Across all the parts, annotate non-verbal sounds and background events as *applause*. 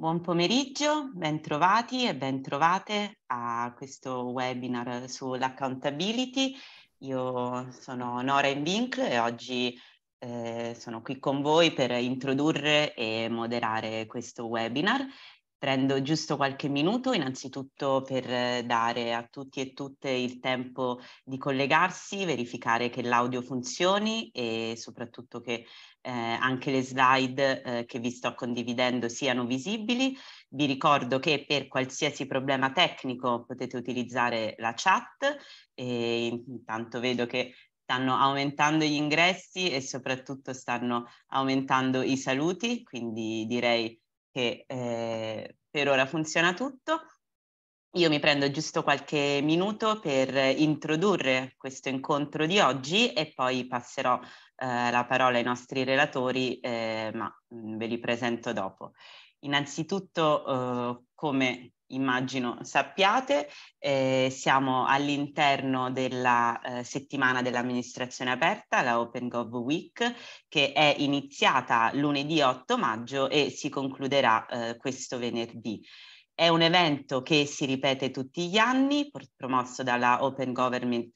Buon pomeriggio, bentrovati e bentrovate a questo webinar sull'accountability. Io sono Nora Invink e oggi eh, sono qui con voi per introdurre e moderare questo webinar. Prendo giusto qualche minuto innanzitutto per dare a tutti e tutte il tempo di collegarsi, verificare che l'audio funzioni e soprattutto che eh, anche le slide eh, che vi sto condividendo siano visibili. Vi ricordo che per qualsiasi problema tecnico potete utilizzare la chat e intanto vedo che stanno aumentando gli ingressi e soprattutto stanno aumentando i saluti, quindi direi che eh, per ora funziona tutto. Io mi prendo giusto qualche minuto per introdurre questo incontro di oggi e poi passerò eh, la parola ai nostri relatori, eh, ma mm, ve li presento dopo. Innanzitutto, eh, come immagino sappiate, eh, siamo all'interno della eh, settimana dell'amministrazione aperta, la Open Gov Week, che è iniziata lunedì 8 maggio e si concluderà eh, questo venerdì. È un evento che si ripete tutti gli anni, promosso dalla Open Government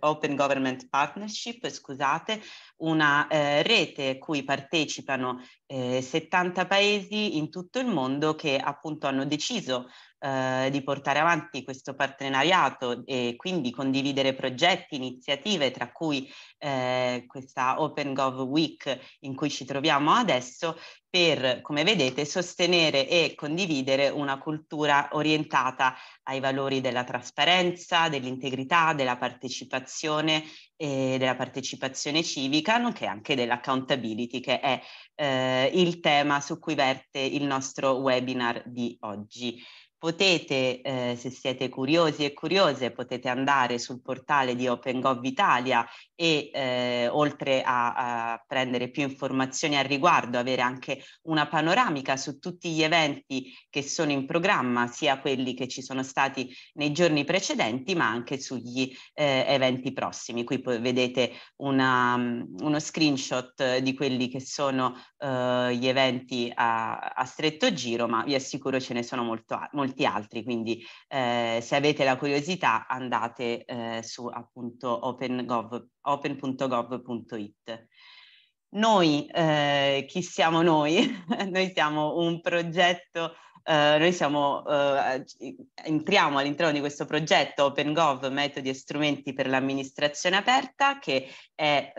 Open Government Partnership, scusate, una eh, rete cui partecipano eh, 70 paesi in tutto il mondo che appunto hanno deciso eh, di portare avanti questo partenariato e quindi condividere progetti, iniziative, tra cui eh, questa Open Gov Week in cui ci troviamo adesso, per, come vedete, sostenere e condividere una cultura orientata ai valori della trasparenza, dell'integrità, della partecipazione e della partecipazione civica, nonché anche dell'accountability, che è eh, il tema su cui verte il nostro webinar di oggi potete, eh, se siete curiosi e curiose, potete andare sul portale di OpenGov Italia e eh, oltre a, a, prendere più informazioni al riguardo, avere anche una panoramica su tutti gli eventi che sono in programma, sia quelli che ci sono stati nei giorni precedenti, ma anche sugli eh, eventi prossimi. Qui poi vedete una, uno screenshot di quelli che sono eh, gli eventi a, a, stretto giro, ma vi assicuro ce ne sono molto, molti molti altri, quindi eh, se avete la curiosità andate eh, su appunto open.gov.it. Open noi, eh, chi siamo noi? *laughs* noi siamo un progetto Uh, noi siamo, uh, entriamo all'interno di questo progetto OpenGov, metodi e strumenti per l'amministrazione aperta, che è,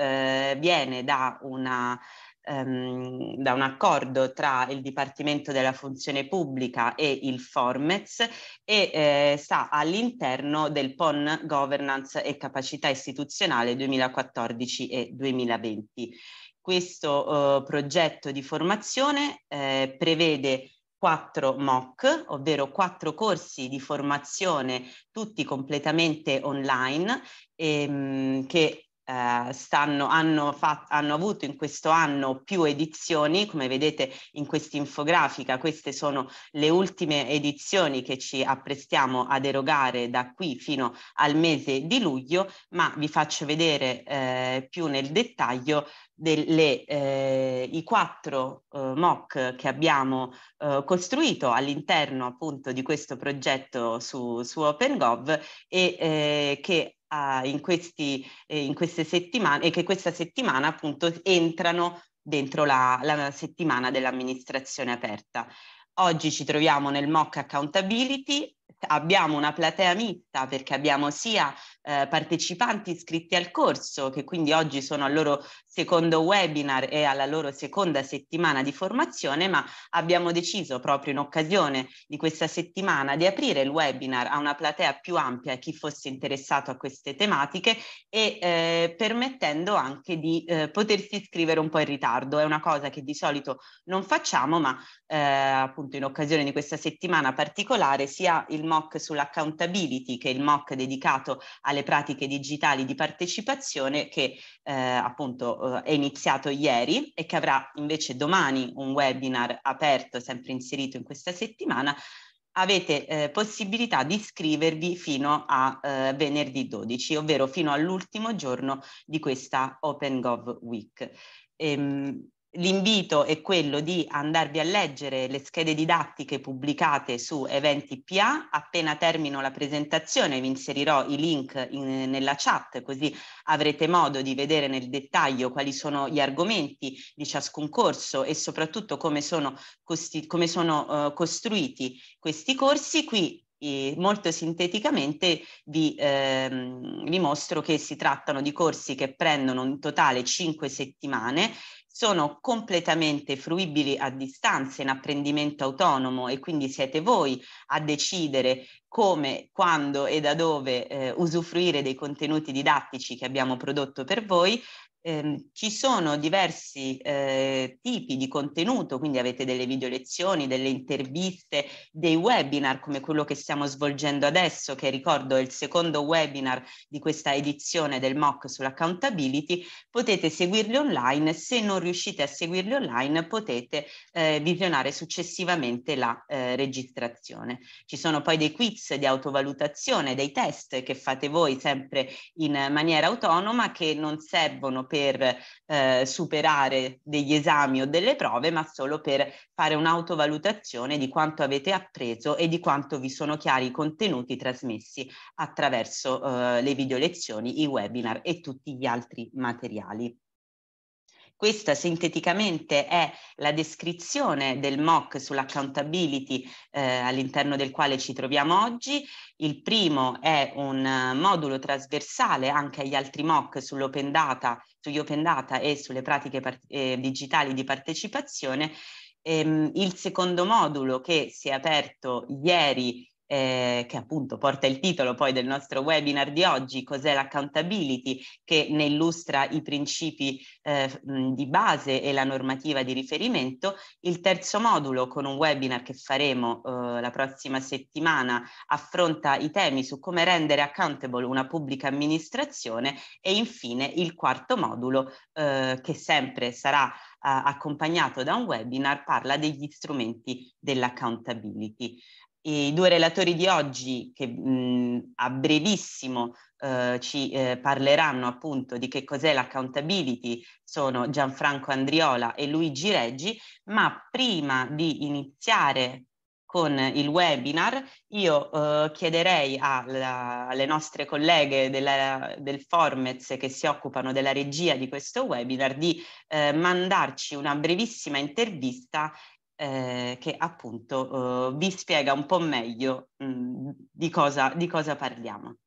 uh, viene da una ehm, da un accordo tra il Dipartimento della Funzione Pubblica e il Formez e eh, sta all'interno del PON Governance e Capacità Istituzionale 2014 e 2020. Questo eh, progetto di formazione eh, prevede quattro MOC, ovvero quattro corsi di formazione, tutti completamente online, ehm, che eh, stanno, hanno, fatto, hanno avuto in questo anno più edizioni, come vedete in questa infografica, queste sono le ultime edizioni che ci apprestiamo ad erogare da qui fino al mese di luglio, ma vi faccio vedere eh, più nel dettaglio delle, eh, i quattro eh, mock che abbiamo eh, costruito all'interno appunto di questo progetto su, su OpenGov e eh, che a, in, questi, eh, in queste settimane e che questa settimana appunto entrano dentro la, la settimana dell'amministrazione aperta. Oggi ci troviamo nel mock accountability, abbiamo una platea mista perché abbiamo sia eh, partecipanti iscritti al corso, che quindi oggi sono al loro secondo webinar e alla loro seconda settimana di formazione, ma abbiamo deciso proprio in occasione di questa settimana di aprire il webinar a una platea più ampia a chi fosse interessato a queste tematiche e eh, permettendo anche di eh, potersi iscrivere un po' in ritardo. È una cosa che di solito non facciamo, ma eh, appunto in occasione di questa settimana particolare sia il mock sull'accountability che il mock dedicato alle alle pratiche digitali di partecipazione che eh, appunto eh, è iniziato ieri e che avrà invece domani un webinar aperto, sempre inserito in questa settimana, avete eh, possibilità di iscrivervi fino a eh, venerdì 12, ovvero fino all'ultimo giorno di questa Open Gov Week. Ehm, L'invito è quello di andarvi a leggere le schede didattiche pubblicate su Eventi PA. Appena termino la presentazione vi inserirò i link in, nella chat così avrete modo di vedere nel dettaglio quali sono gli argomenti di ciascun corso e soprattutto come sono, costi- come sono uh, costruiti questi corsi. Qui e eh, molto sinteticamente vi, ehm, vi mostro che si trattano di corsi che prendono in totale 5 settimane sono completamente fruibili a distanza in apprendimento autonomo e quindi siete voi a decidere come, quando e da dove eh, usufruire dei contenuti didattici che abbiamo prodotto per voi, eh, ci sono diversi eh, tipi di contenuto, quindi avete delle video lezioni, delle interviste, dei webinar come quello che stiamo svolgendo adesso, che ricordo è il secondo webinar di questa edizione del MOOC sull'accountability. Potete seguirli online, se non riuscite a seguirli online potete eh, visionare successivamente la eh, registrazione. Ci sono poi dei quiz di autovalutazione, dei test che fate voi sempre in maniera autonoma che non servono per eh, superare degli esami o delle prove, ma solo per fare un'autovalutazione di quanto avete appreso e di quanto vi sono chiari i contenuti trasmessi attraverso eh, le video lezioni, i webinar e tutti gli altri materiali. Questa sinteticamente è la descrizione del MOC sull'accountability eh, all'interno del quale ci troviamo oggi. Il primo è un eh, modulo trasversale anche agli altri MOC sull'open data, sugli open data e sulle pratiche eh, digitali di partecipazione. Ehm, il secondo modulo che si è aperto ieri eh, che appunto porta il titolo poi del nostro webinar di oggi, cos'è l'accountability, che ne illustra i principi eh, di base e la normativa di riferimento. Il terzo modulo, con un webinar che faremo eh, la prossima settimana, affronta i temi su come rendere accountable una pubblica amministrazione e infine il quarto modulo, eh, che sempre sarà eh, accompagnato da un webinar, parla degli strumenti dell'accountability. I due relatori di oggi, che mh, a brevissimo eh, ci eh, parleranno appunto di che cos'è l'accountability, sono Gianfranco Andriola e Luigi Reggi, ma prima di iniziare con il webinar, io eh, chiederei alla, alle nostre colleghe della, del Formez che si occupano della regia di questo webinar di eh, mandarci una brevissima intervista eh, che appunto eh, vi spiega un po' meglio mh, mm, di, cosa, di cosa parliamo.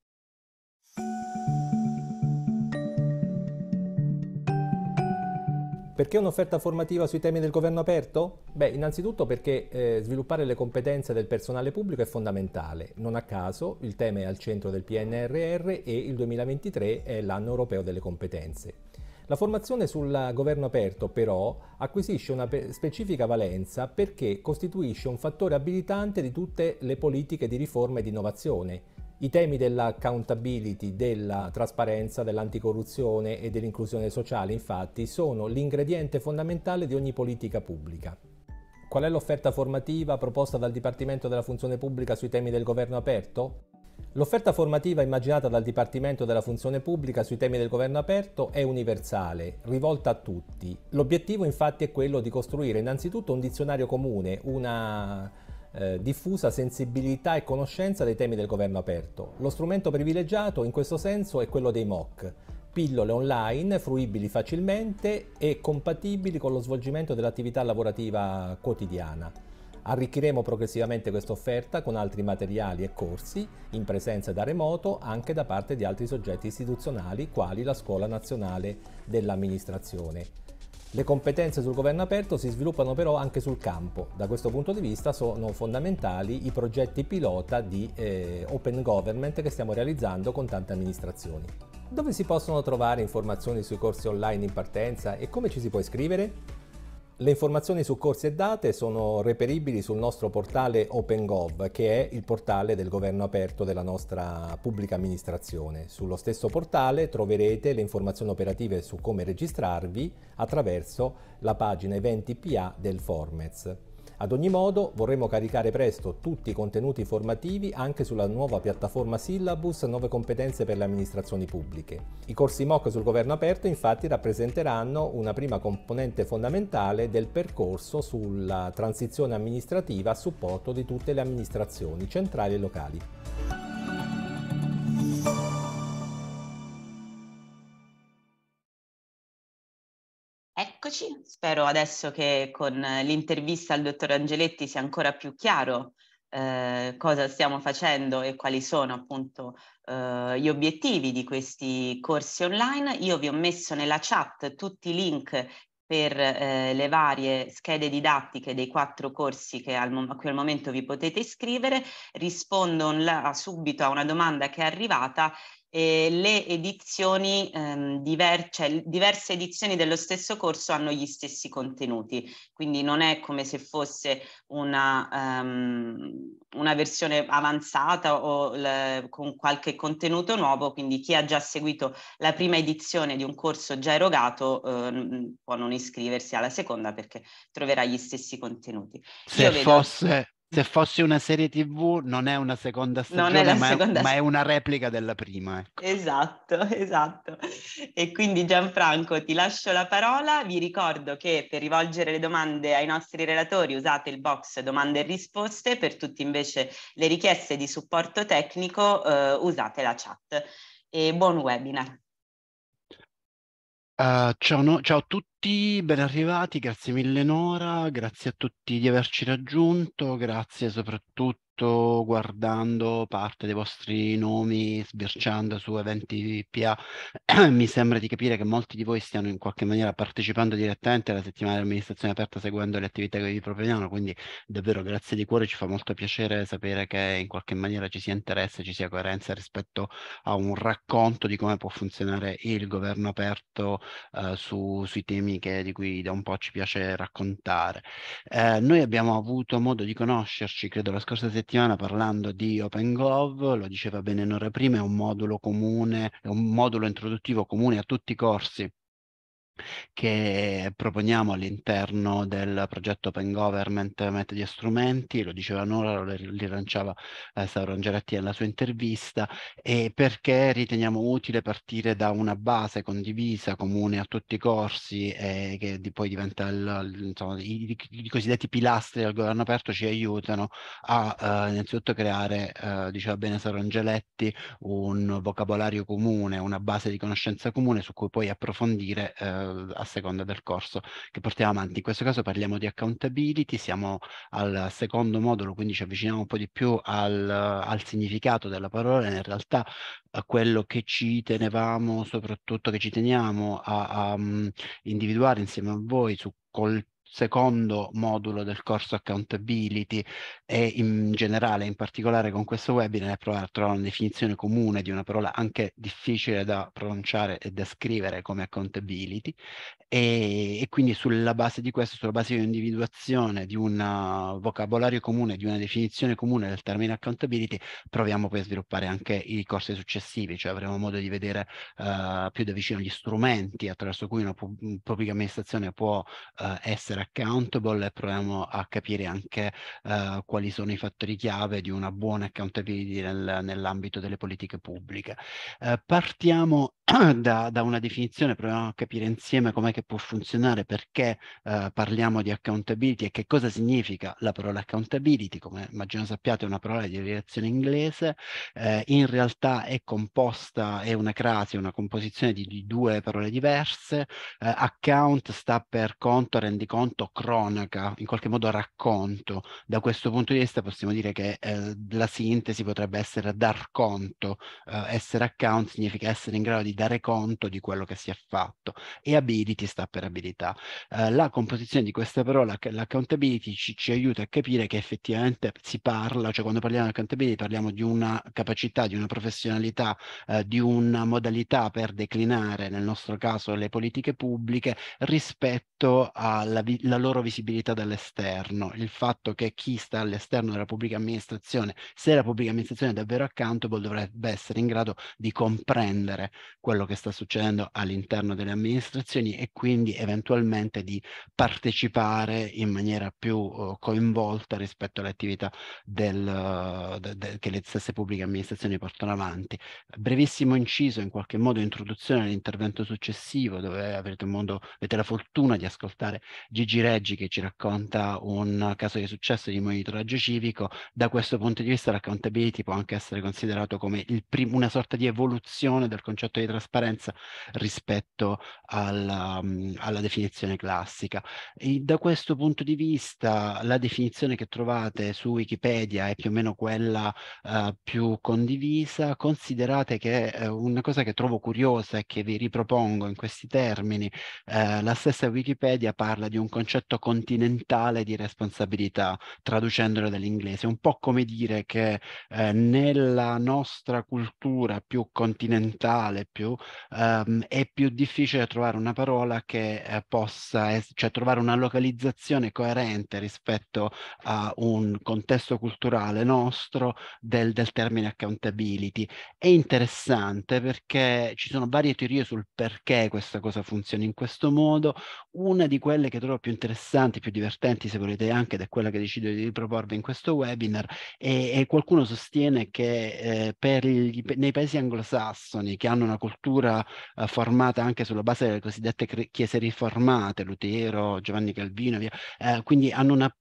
Perché un'offerta formativa sui temi del governo aperto? Beh, innanzitutto perché eh, sviluppare le competenze del personale pubblico è fondamentale. Non a caso il tema è al centro del PNRR e il 2023 è l'anno europeo delle competenze. La formazione sul governo aperto però acquisisce una specifica valenza perché costituisce un fattore abilitante di tutte le politiche di riforma e di innovazione. I temi dell'accountability, della trasparenza, dell'anticorruzione e dell'inclusione sociale infatti sono l'ingrediente fondamentale di ogni politica pubblica. Qual è l'offerta formativa proposta dal Dipartimento della Funzione Pubblica sui temi del governo aperto? L'offerta formativa immaginata dal Dipartimento della Funzione Pubblica sui temi del governo aperto è universale, rivolta a tutti. L'obiettivo infatti è quello di costruire innanzitutto un dizionario comune, una eh, diffusa sensibilità e conoscenza dei temi del governo aperto. Lo strumento privilegiato in questo senso è quello dei MOOC, pillole online fruibili facilmente e compatibili con lo svolgimento dell'attività lavorativa quotidiana. Arricchiremo progressivamente questa offerta con altri materiali e corsi in presenza da remoto anche da parte di altri soggetti istituzionali quali la Scuola Nazionale dell'Amministrazione. Le competenze sul governo aperto si sviluppano però anche sul campo. Da questo punto di vista sono fondamentali i progetti pilota di eh, Open Government che stiamo realizzando con tante amministrazioni. Dove si possono trovare informazioni sui corsi online in partenza e come ci si può iscrivere? Le informazioni su corsi e date sono reperibili sul nostro portale OpenGov, che è il portale del governo aperto della nostra pubblica amministrazione. Sullo stesso portale troverete le informazioni operative su come registrarvi attraverso la pagina eventi PA del Formez. Ad ogni modo, vorremmo caricare presto tutti i contenuti formativi anche sulla nuova piattaforma Syllabus Nuove competenze per le amministrazioni pubbliche. I corsi MOOC sul governo aperto infatti rappresenteranno una prima componente fondamentale del percorso sulla transizione amministrativa a supporto di tutte le amministrazioni centrali e locali. Eccoci, spero adesso che con eh, l'intervista al dottor Angeletti sia ancora più chiaro eh, cosa stiamo facendo e quali sono appunto eh, gli obiettivi di questi corsi online. Io vi ho messo nella chat tutti i link per eh, le varie schede didattiche dei quattro corsi che al a quel momento vi potete iscrivere. Rispondo subito a una domanda che è arrivata e le edizioni, ehm, diverse, cioè, diverse edizioni dello stesso corso hanno gli stessi contenuti, quindi non è come se fosse una, um, una versione avanzata o le, con qualche contenuto nuovo, quindi chi ha già seguito la prima edizione di un corso già erogato eh, può non iscriversi alla seconda perché troverà gli stessi contenuti. Se Io fosse se fossi una serie tv non è una seconda stagione, è ma, seconda... È, ma, è, una replica della prima. Ecco. Esatto, *laughs* esatto. E quindi Gianfranco ti lascio la parola, vi ricordo che per rivolgere le domande ai nostri relatori usate il box domande e risposte, per tutti invece le richieste di supporto tecnico eh, usate la chat. E buon webinar. Uh, ciao, no, ciao, a tutti, ben arrivati, grazie mille Nora, grazie a tutti di averci raggiunto, grazie soprattutto soprattutto guardando parte dei vostri nomi, sbirciando su eventi PA, *clears throat* mi sembra di capire che molti di voi stiano in qualche maniera partecipando direttamente alla settimana dell'amministrazione aperta seguendo le attività che vi proponevano, quindi davvero grazie di cuore, ci fa molto piacere sapere che in qualche maniera ci sia interesse, ci sia coerenza rispetto a un racconto di come può funzionare il governo aperto eh, su, sui temi che, di cui da un po' ci piace raccontare. Eh, noi abbiamo avuto modo di conoscerci, credo, la scorsa settimana, settimana parlando di OpenGov, lo diceva bene Nora prima, è un modulo comune, è un modulo introduttivo comune a tutti i corsi che proponiamo all'interno del progetto Open Government Metodi e Strumenti, lo diceva Nora, lo rilanciava eh, Sauro Angeretti nella sua intervista, e perché riteniamo utile partire da una base condivisa, comune a tutti i corsi, eh, che di, poi diventa il, insomma, i, i, cosiddetti pilastri del governo aperto ci aiutano a eh, innanzitutto creare, eh, diceva bene Sauro Angeletti, un vocabolario comune, una base di conoscenza comune su cui poi approfondire eh, a seconda del corso che portiamo avanti. In questo caso parliamo di accountability, siamo al secondo modulo, quindi ci avviciniamo un po' di più al, al significato della parola, in realtà a eh, quello che ci tenevamo, soprattutto che ci teniamo a, a mm, individuare insieme a voi su col secondo modulo del corso accountability e in generale, in particolare con questo webinar, è provare a trovare una definizione comune di una parola anche difficile da pronunciare e da scrivere come accountability e, e quindi sulla base di questo, sulla base di un'individuazione di un vocabolario comune, di una definizione comune del termine accountability, proviamo poi a sviluppare anche i corsi successivi, cioè avremo modo di vedere uh, più da vicino gli strumenti attraverso cui una pubblica amministrazione può uh, essere essere accountable e proviamo a capire anche eh, quali sono i fattori chiave di una buona accountability nel, nell'ambito delle politiche pubbliche. Eh, partiamo *clears throat* da, da, una definizione, proviamo a capire insieme com'è che può funzionare, perché eh, parliamo di accountability e che cosa significa la parola accountability, come immagino sappiate è una parola di direzione inglese, eh, in realtà è composta, è una crasi, una composizione di, di due parole diverse, eh, account sta per conto, rendiconto, racconto cronaca, in qualche modo racconto. Da questo punto di vista possiamo dire che eh, la sintesi potrebbe essere dar conto, eh, essere account significa essere in grado di dare conto di quello che si è fatto e ability sta per abilità. Eh, la composizione di questa parola, l'accountability, ci, ci, aiuta a capire che effettivamente si parla, cioè quando parliamo di accountability parliamo di una capacità, di una professionalità, eh, di una modalità per declinare, nel nostro caso, le politiche pubbliche rispetto alla, la loro visibilità dall'esterno, il fatto che chi sta all'esterno della pubblica amministrazione, se la pubblica amministrazione è davvero accountable, dovrebbe essere in grado di comprendere quello che sta succedendo all'interno delle amministrazioni e quindi eventualmente di partecipare in maniera più uh, coinvolta rispetto alle attività del, de, de, che le stesse pubbliche amministrazioni portano avanti. Brevissimo inciso, in qualche modo introduzione all'intervento successivo, dove avrete, modo, avete la fortuna di ascoltare Gigi Luigi Reggi che ci racconta un caso di successo di monitoraggio civico, da questo punto di vista l'accountability può anche essere considerato come una sorta di evoluzione del concetto di trasparenza rispetto alla, mm, alla definizione classica. E da questo punto di vista la definizione che trovate su Wikipedia è più o meno quella uh, più condivisa, considerate che uh, una cosa che trovo curiosa e che vi ripropongo in questi termini, uh, la stessa Wikipedia parla di un concetto concetto continentale di responsabilità, traducendolo dall'inglese, un po' come dire che eh, nella nostra cultura più continentale più, ehm, è più difficile trovare una parola che eh, possa, es- cioè trovare una localizzazione coerente rispetto a un contesto culturale nostro del, del termine accountability. È interessante perché ci sono varie teorie sul perché questa cosa funziona in questo modo. Una di quelle che trovo più interessanti, più divertenti se volete anche, ed è quella che decido di riproporvi in questo webinar, e, e qualcuno sostiene che eh, per gli, nei paesi anglosassoni che hanno una cultura eh, formata anche sulla base delle cosiddette chiese riformate, Lutero, Giovanni Calvino, via, eh, quindi hanno una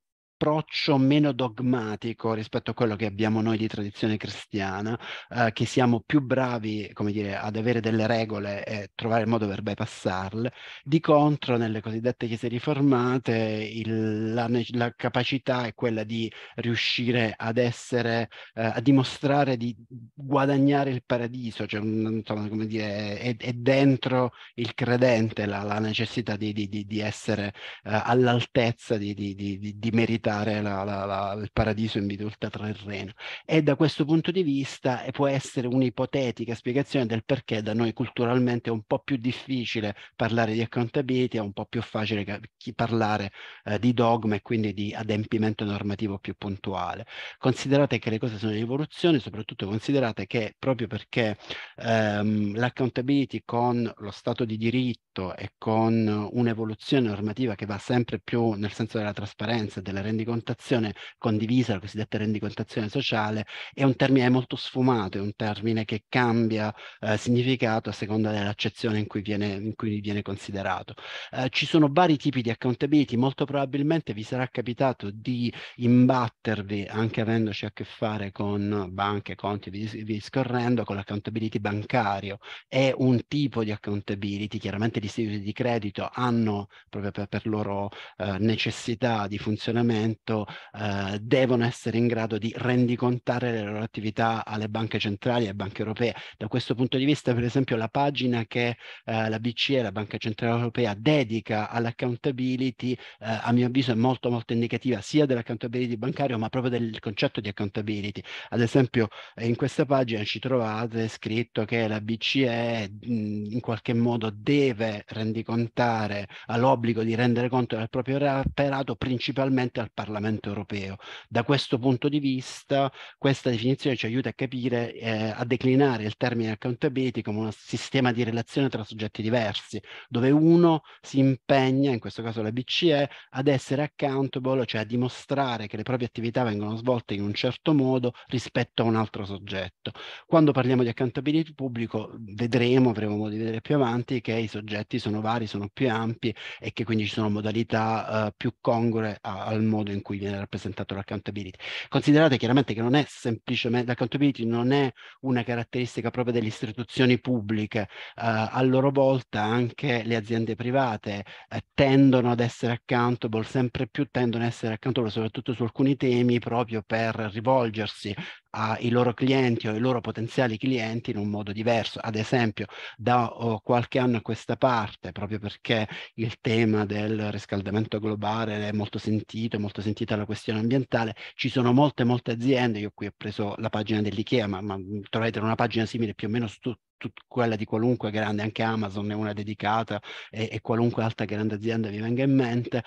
approccio meno dogmatico rispetto a quello che abbiamo noi di tradizione cristiana, eh, che siamo più bravi, come dire, ad avere delle regole e trovare il modo per bypassarle. Di contro, nelle cosiddette chiese riformate, il, la, la, capacità è quella di riuscire ad essere, eh, a dimostrare di guadagnare il paradiso, cioè, insomma, come dire, è, è dentro il credente la, la necessità di, di, di, essere eh, all'altezza, di meritare diventare la, la, la, il paradiso in vita terreno. E da questo punto di vista eh, può essere un'ipotetica spiegazione del perché da noi culturalmente è un po' più difficile parlare di accountability, è un po' più facile parlare eh, di dogma e quindi di adempimento normativo più puntuale. Considerate che le cose sono in evoluzione, soprattutto considerate che proprio perché ehm, l'accountability con lo Stato di diritto e con un'evoluzione normativa che va sempre più nel senso della trasparenza e della rendita rendicontazione condivisa, la cosiddetta rendicontazione sociale, è un termine molto sfumato, è un termine che cambia eh, significato a seconda dell'accezione in cui viene, in cui viene considerato. Eh, ci sono vari tipi di accountability, molto probabilmente vi sarà capitato di imbattervi anche avendoci a che fare con banche, conti, vi, vi scorrendo con l'accountability bancario. È un tipo di accountability, chiaramente gli istituti di credito hanno proprio per, per loro eh, necessità di funzionamento momento eh, devono essere in grado di rendicontare le loro attività alle banche centrali e banche europee. Da questo punto di vista, per esempio, la pagina che eh, la BCE, la Banca Centrale Europea, dedica all'accountability, eh, a mio avviso è molto molto indicativa sia dell'accountability bancario ma proprio del concetto di accountability. Ad esempio, in questa pagina ci trovate scritto che la BCE mh, in qualche modo deve rendicontare, ha l'obbligo di rendere conto del proprio operato principalmente al Parlamento europeo. Da questo punto di vista questa definizione ci aiuta a capire, eh, a declinare il termine accountability come un sistema di relazione tra soggetti diversi, dove uno si impegna, in questo caso la BCE, ad essere accountable, cioè a dimostrare che le proprie attività vengono svolte in un certo modo rispetto a un altro soggetto. Quando parliamo di accountability pubblico vedremo, avremo modo di vedere più avanti, che i soggetti sono vari, sono più ampi e che quindi ci sono modalità eh, più congrue a, al modo modo in cui viene rappresentato l'accountability. Considerate chiaramente che non è semplicemente, l'accountability non è una caratteristica proprio delle istituzioni pubbliche, eh, a loro volta anche le aziende private eh, tendono ad essere accountable, sempre più tendono ad essere accountable, soprattutto su alcuni temi, proprio per rivolgersi ai loro clienti o ai loro potenziali clienti in un modo diverso. Ad esempio, da oh, qualche anno a questa parte, proprio perché il tema del riscaldamento globale è molto sentito, è molto sentita la questione ambientale, ci sono molte, molte aziende, io qui ho preso la pagina dell'IKEA, ma, ma mm, troverete una pagina simile più o meno su tutti tut- quella di qualunque grande, anche Amazon è una dedicata e, e qualunque altra grande azienda vi venga in mente, eh,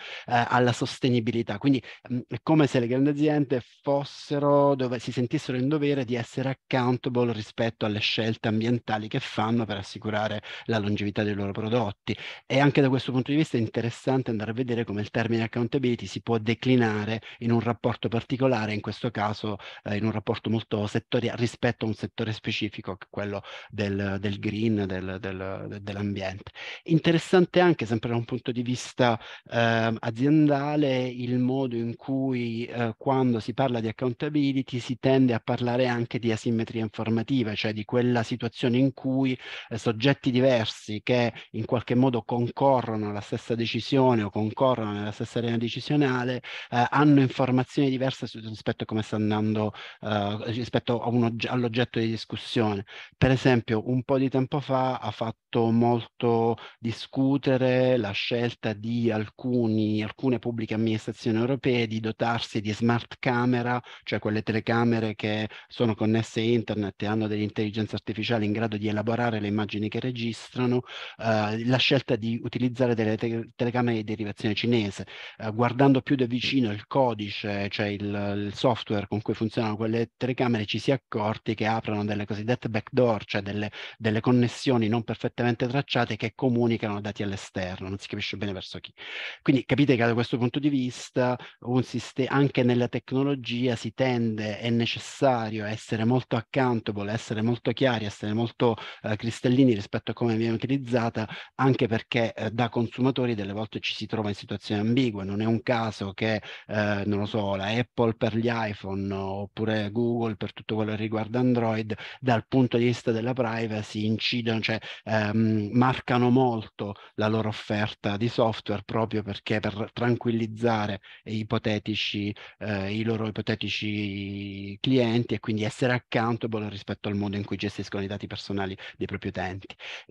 alla sostenibilità. Quindi mh, mm, è come se le grandi aziende fossero, dove, si sentissero in dovere di essere accountable rispetto alle scelte ambientali che fanno per assicurare la longevità dei loro prodotti. E anche da questo punto di vista è interessante andare a vedere come il termine accountability si può declinare in un rapporto particolare, in questo caso eh, in un rapporto molto settoriale rispetto a un settore specifico, che è quello del del, green, del, del, dell'ambiente. Interessante anche, sempre da un punto di vista eh, aziendale, il modo in cui eh, quando si parla di accountability si tende a parlare anche di asimmetria informativa, cioè di quella situazione in cui eh, soggetti diversi che in qualche modo concorrono alla stessa decisione o concorrono nella stessa arena decisionale eh, hanno informazioni diverse rispetto a come sta andando, eh, rispetto un, all'oggetto di discussione. Per esempio, un po' di tempo fa ha fatto molto discutere la scelta di alcuni, alcune pubbliche amministrazioni europee di dotarsi di smart camera, cioè quelle telecamere che sono connesse a internet e hanno dell'intelligenza artificiale in grado di elaborare le immagini che registrano, eh, la scelta di utilizzare delle te telecamere di derivazione cinese, eh, guardando più da vicino il codice, cioè il, il software con cui funzionano quelle telecamere, ci si è accorti che aprono delle cosiddette backdoor, cioè delle delle connessioni non perfettamente tracciate che comunicano dati all'esterno, non si capisce bene verso chi. Quindi capite che da questo punto di vista anche nella tecnologia si tende, è necessario essere molto accountable, essere molto chiari, essere molto eh, cristellini rispetto a come viene utilizzata, anche perché eh, da consumatori delle volte ci si trova in situazioni ambigue, non è un caso che, eh, non lo so, la Apple per gli iPhone oppure Google per tutto quello che riguarda Android, dal punto di vista della privacy, privacy incidono, cioè ehm, marcano molto la loro offerta di software proprio perché per tranquillizzare ipotetici, eh, i loro ipotetici clienti e quindi essere accountable rispetto al modo in cui gestiscono i dati personali dei propri utenti.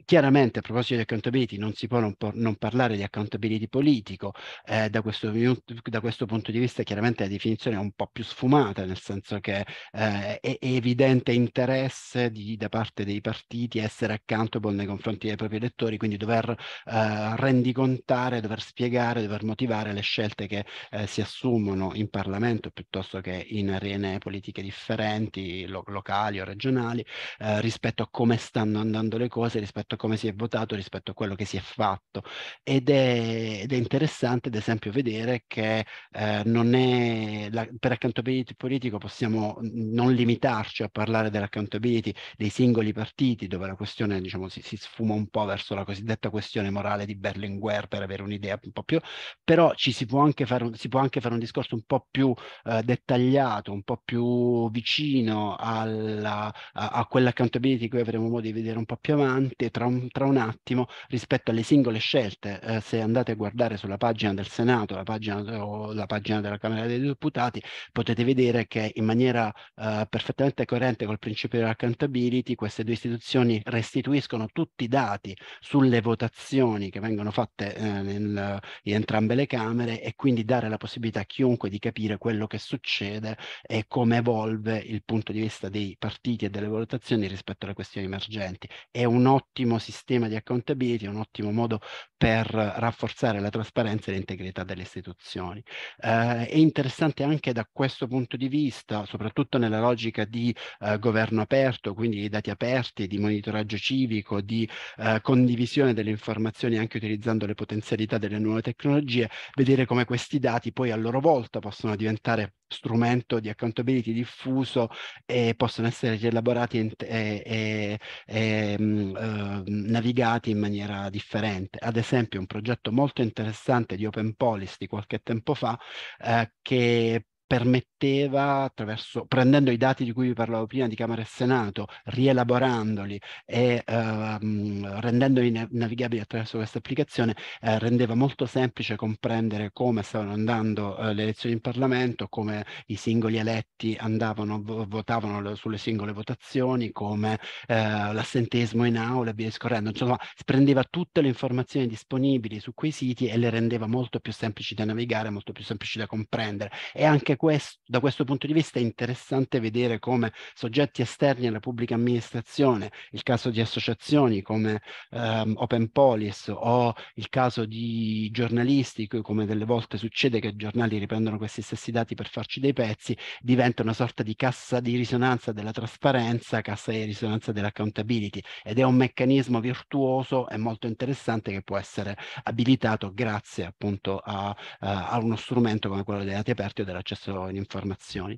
Chiaramente a proposito di accountability non si può non, non parlare di accountability politico, eh, da, questo, da, questo, punto di vista chiaramente la definizione è un po' più sfumata, nel senso che eh, è evidente interesse di, da parte dei partiti garantiti essere accountable nei confronti dei propri elettori, quindi dover eh, rendicontare, dover spiegare, dover motivare le scelte che eh, si assumono in Parlamento piuttosto che in arene politiche differenti, lo- locali o regionali, eh, rispetto a come stanno andando le cose, rispetto a come si è votato, rispetto a quello che si è fatto. Ed è, ed è interessante, ad esempio, vedere che eh, non è la, per accountability politico possiamo mm, non limitarci a parlare dell'accountability dei singoli partiti, Uniti, dove la questione diciamo, si, si, sfuma un po' verso la cosiddetta questione morale di Berlinguer per avere un'idea un po' più, però ci si può anche fare un, anche fare un discorso un po' più eh, dettagliato, un po' più vicino alla, a, a quell'accountability che avremo modo di vedere un po' più avanti, tra un, tra un attimo, rispetto alle singole scelte. Eh, se andate a guardare sulla pagina del Senato, la pagina, o la pagina della Camera dei Deputati, potete vedere che in maniera eh, perfettamente coerente col principio dell'accountability queste due istituzioni istituzioni restituiscono tutti i dati sulle votazioni che vengono fatte eh, nel, in entrambe le Camere e quindi dare la possibilità a chiunque di capire quello che succede e come evolve il punto di vista dei partiti e delle votazioni rispetto alle questioni emergenti. È un ottimo sistema di accountability, un ottimo modo per rafforzare la trasparenza e l'integrità delle istituzioni. Eh, è interessante anche da questo punto di vista, soprattutto nella logica di eh, governo aperto, quindi di dati aperti, di monitoraggio civico, di eh, condivisione delle informazioni anche utilizzando le potenzialità delle nuove tecnologie, vedere come questi dati poi a loro volta possono diventare strumento di accountability diffuso e possono essere rielaborati e, e, e, e mh, mm, eh, navigati in maniera differente. Ad esempio un progetto molto interessante di Open Policy di qualche tempo fa eh, che permetteva, attraverso, prendendo i dati di cui vi parlavo prima di Camera e Senato, rielaborandoli e ehm, rendendoli nav- navigabili attraverso questa applicazione, eh, rendeva molto semplice comprendere come stavano andando eh, le elezioni in Parlamento, come i singoli eletti andavano, v- votavano le, sulle singole votazioni, come eh, l'assenteismo in aula e via discorrendo. Insomma, prendeva tutte le informazioni disponibili su quei siti e le rendeva molto più semplici da navigare, molto più semplici da comprendere. E anche questo, da questo punto di vista è interessante vedere come soggetti esterni alla pubblica amministrazione, il caso di associazioni come ehm, Open Police o il caso di giornalisti, come delle volte succede che i giornali riprendono questi stessi dati per farci dei pezzi, diventa una sorta di cassa di risonanza della trasparenza, cassa di risonanza dell'accountability ed è un meccanismo virtuoso e molto interessante che può essere abilitato grazie appunto a, eh, a uno strumento come quello dei dati aperti o dell'accesso accesso alle informazioni.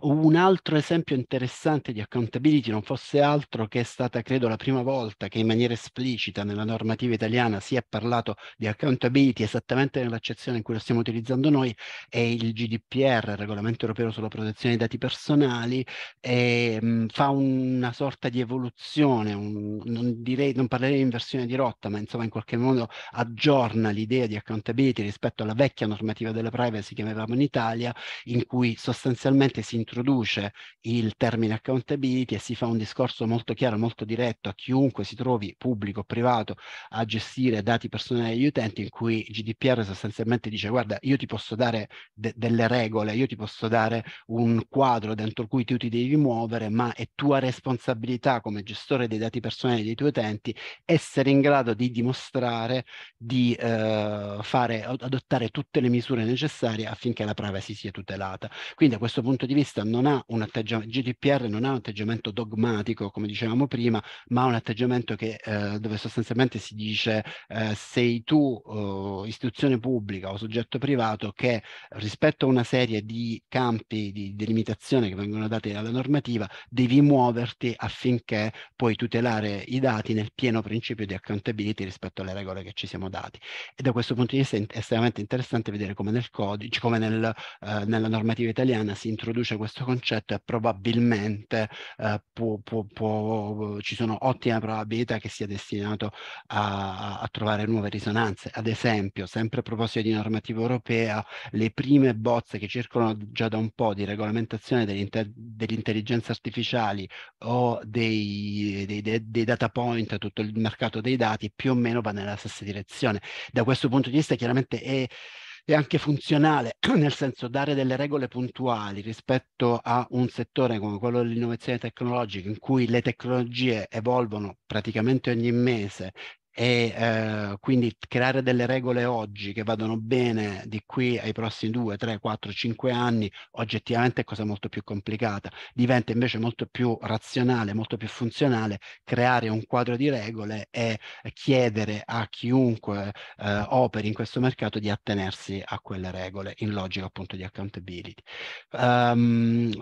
Un altro esempio interessante di accountability non fosse altro che è stata, credo, la prima volta che in maniera esplicita nella normativa italiana si è parlato di accountability esattamente nell'accezione in cui lo stiamo utilizzando noi, è il GDPR, il Regolamento Europeo sulla Protezione dei Dati Personali, e, ehm, mh, fa una sorta di evoluzione, un, non, direi, non parlerei in versione di rotta, ma insomma in qualche modo aggiorna l'idea di accountability rispetto alla vecchia normativa della privacy che avevamo in Italia, in cui sostanzialmente finalmente si introduce il termine accountability e si fa un discorso molto chiaro, molto diretto a chiunque si trovi, pubblico o privato, a gestire dati personali degli utenti, in cui GDPR sostanzialmente dice guarda, io ti posso dare de- delle regole, io ti posso dare un quadro dentro cui tu ti devi muovere, ma è tua responsabilità come gestore dei dati personali dei tuoi utenti essere in grado di dimostrare di eh, fare, adottare tutte le misure necessarie affinché la privacy sia tutelata. Quindi da questo punto punto di vista non ha un atteggiamento, GDPR non ha un atteggiamento dogmatico, come dicevamo prima, ma un atteggiamento che, eh, dove sostanzialmente si dice eh, sei tu, eh, istituzione pubblica o soggetto privato, che rispetto a una serie di campi di delimitazione che vengono dati dalla normativa, devi muoverti affinché puoi tutelare i dati nel pieno principio di accountability rispetto alle regole che ci siamo dati. E da questo punto di vista è estremamente interessante vedere come nel codice, come nel, eh, nella normativa italiana si introduce introduce questo concetto e probabilmente eh, può, può, può, ci sono ottime probabilità che sia destinato a, a, trovare nuove risonanze. Ad esempio, sempre a proposito di normativa europea, le prime bozze che circolano già da un po' di regolamentazione dell'inter- dell'intelligenza artificiale o dei, dei, dei, dei data point, tutto il mercato dei dati, più o meno va nella stessa direzione. Da questo punto di vista chiaramente è e anche funzionale, *clears throat* nel senso dare delle regole puntuali rispetto a un settore come quello dell'innovazione tecnologica in cui le tecnologie evolvono praticamente ogni mese e eh, quindi creare delle regole oggi che vadano bene di qui ai prossimi 2, 3, 4, 5 anni oggettivamente è cosa molto più complicata, diventa invece molto più razionale, molto più funzionale creare un quadro di regole e chiedere a chiunque eh, operi in questo mercato di attenersi a quelle regole in logica appunto di accountability. Um,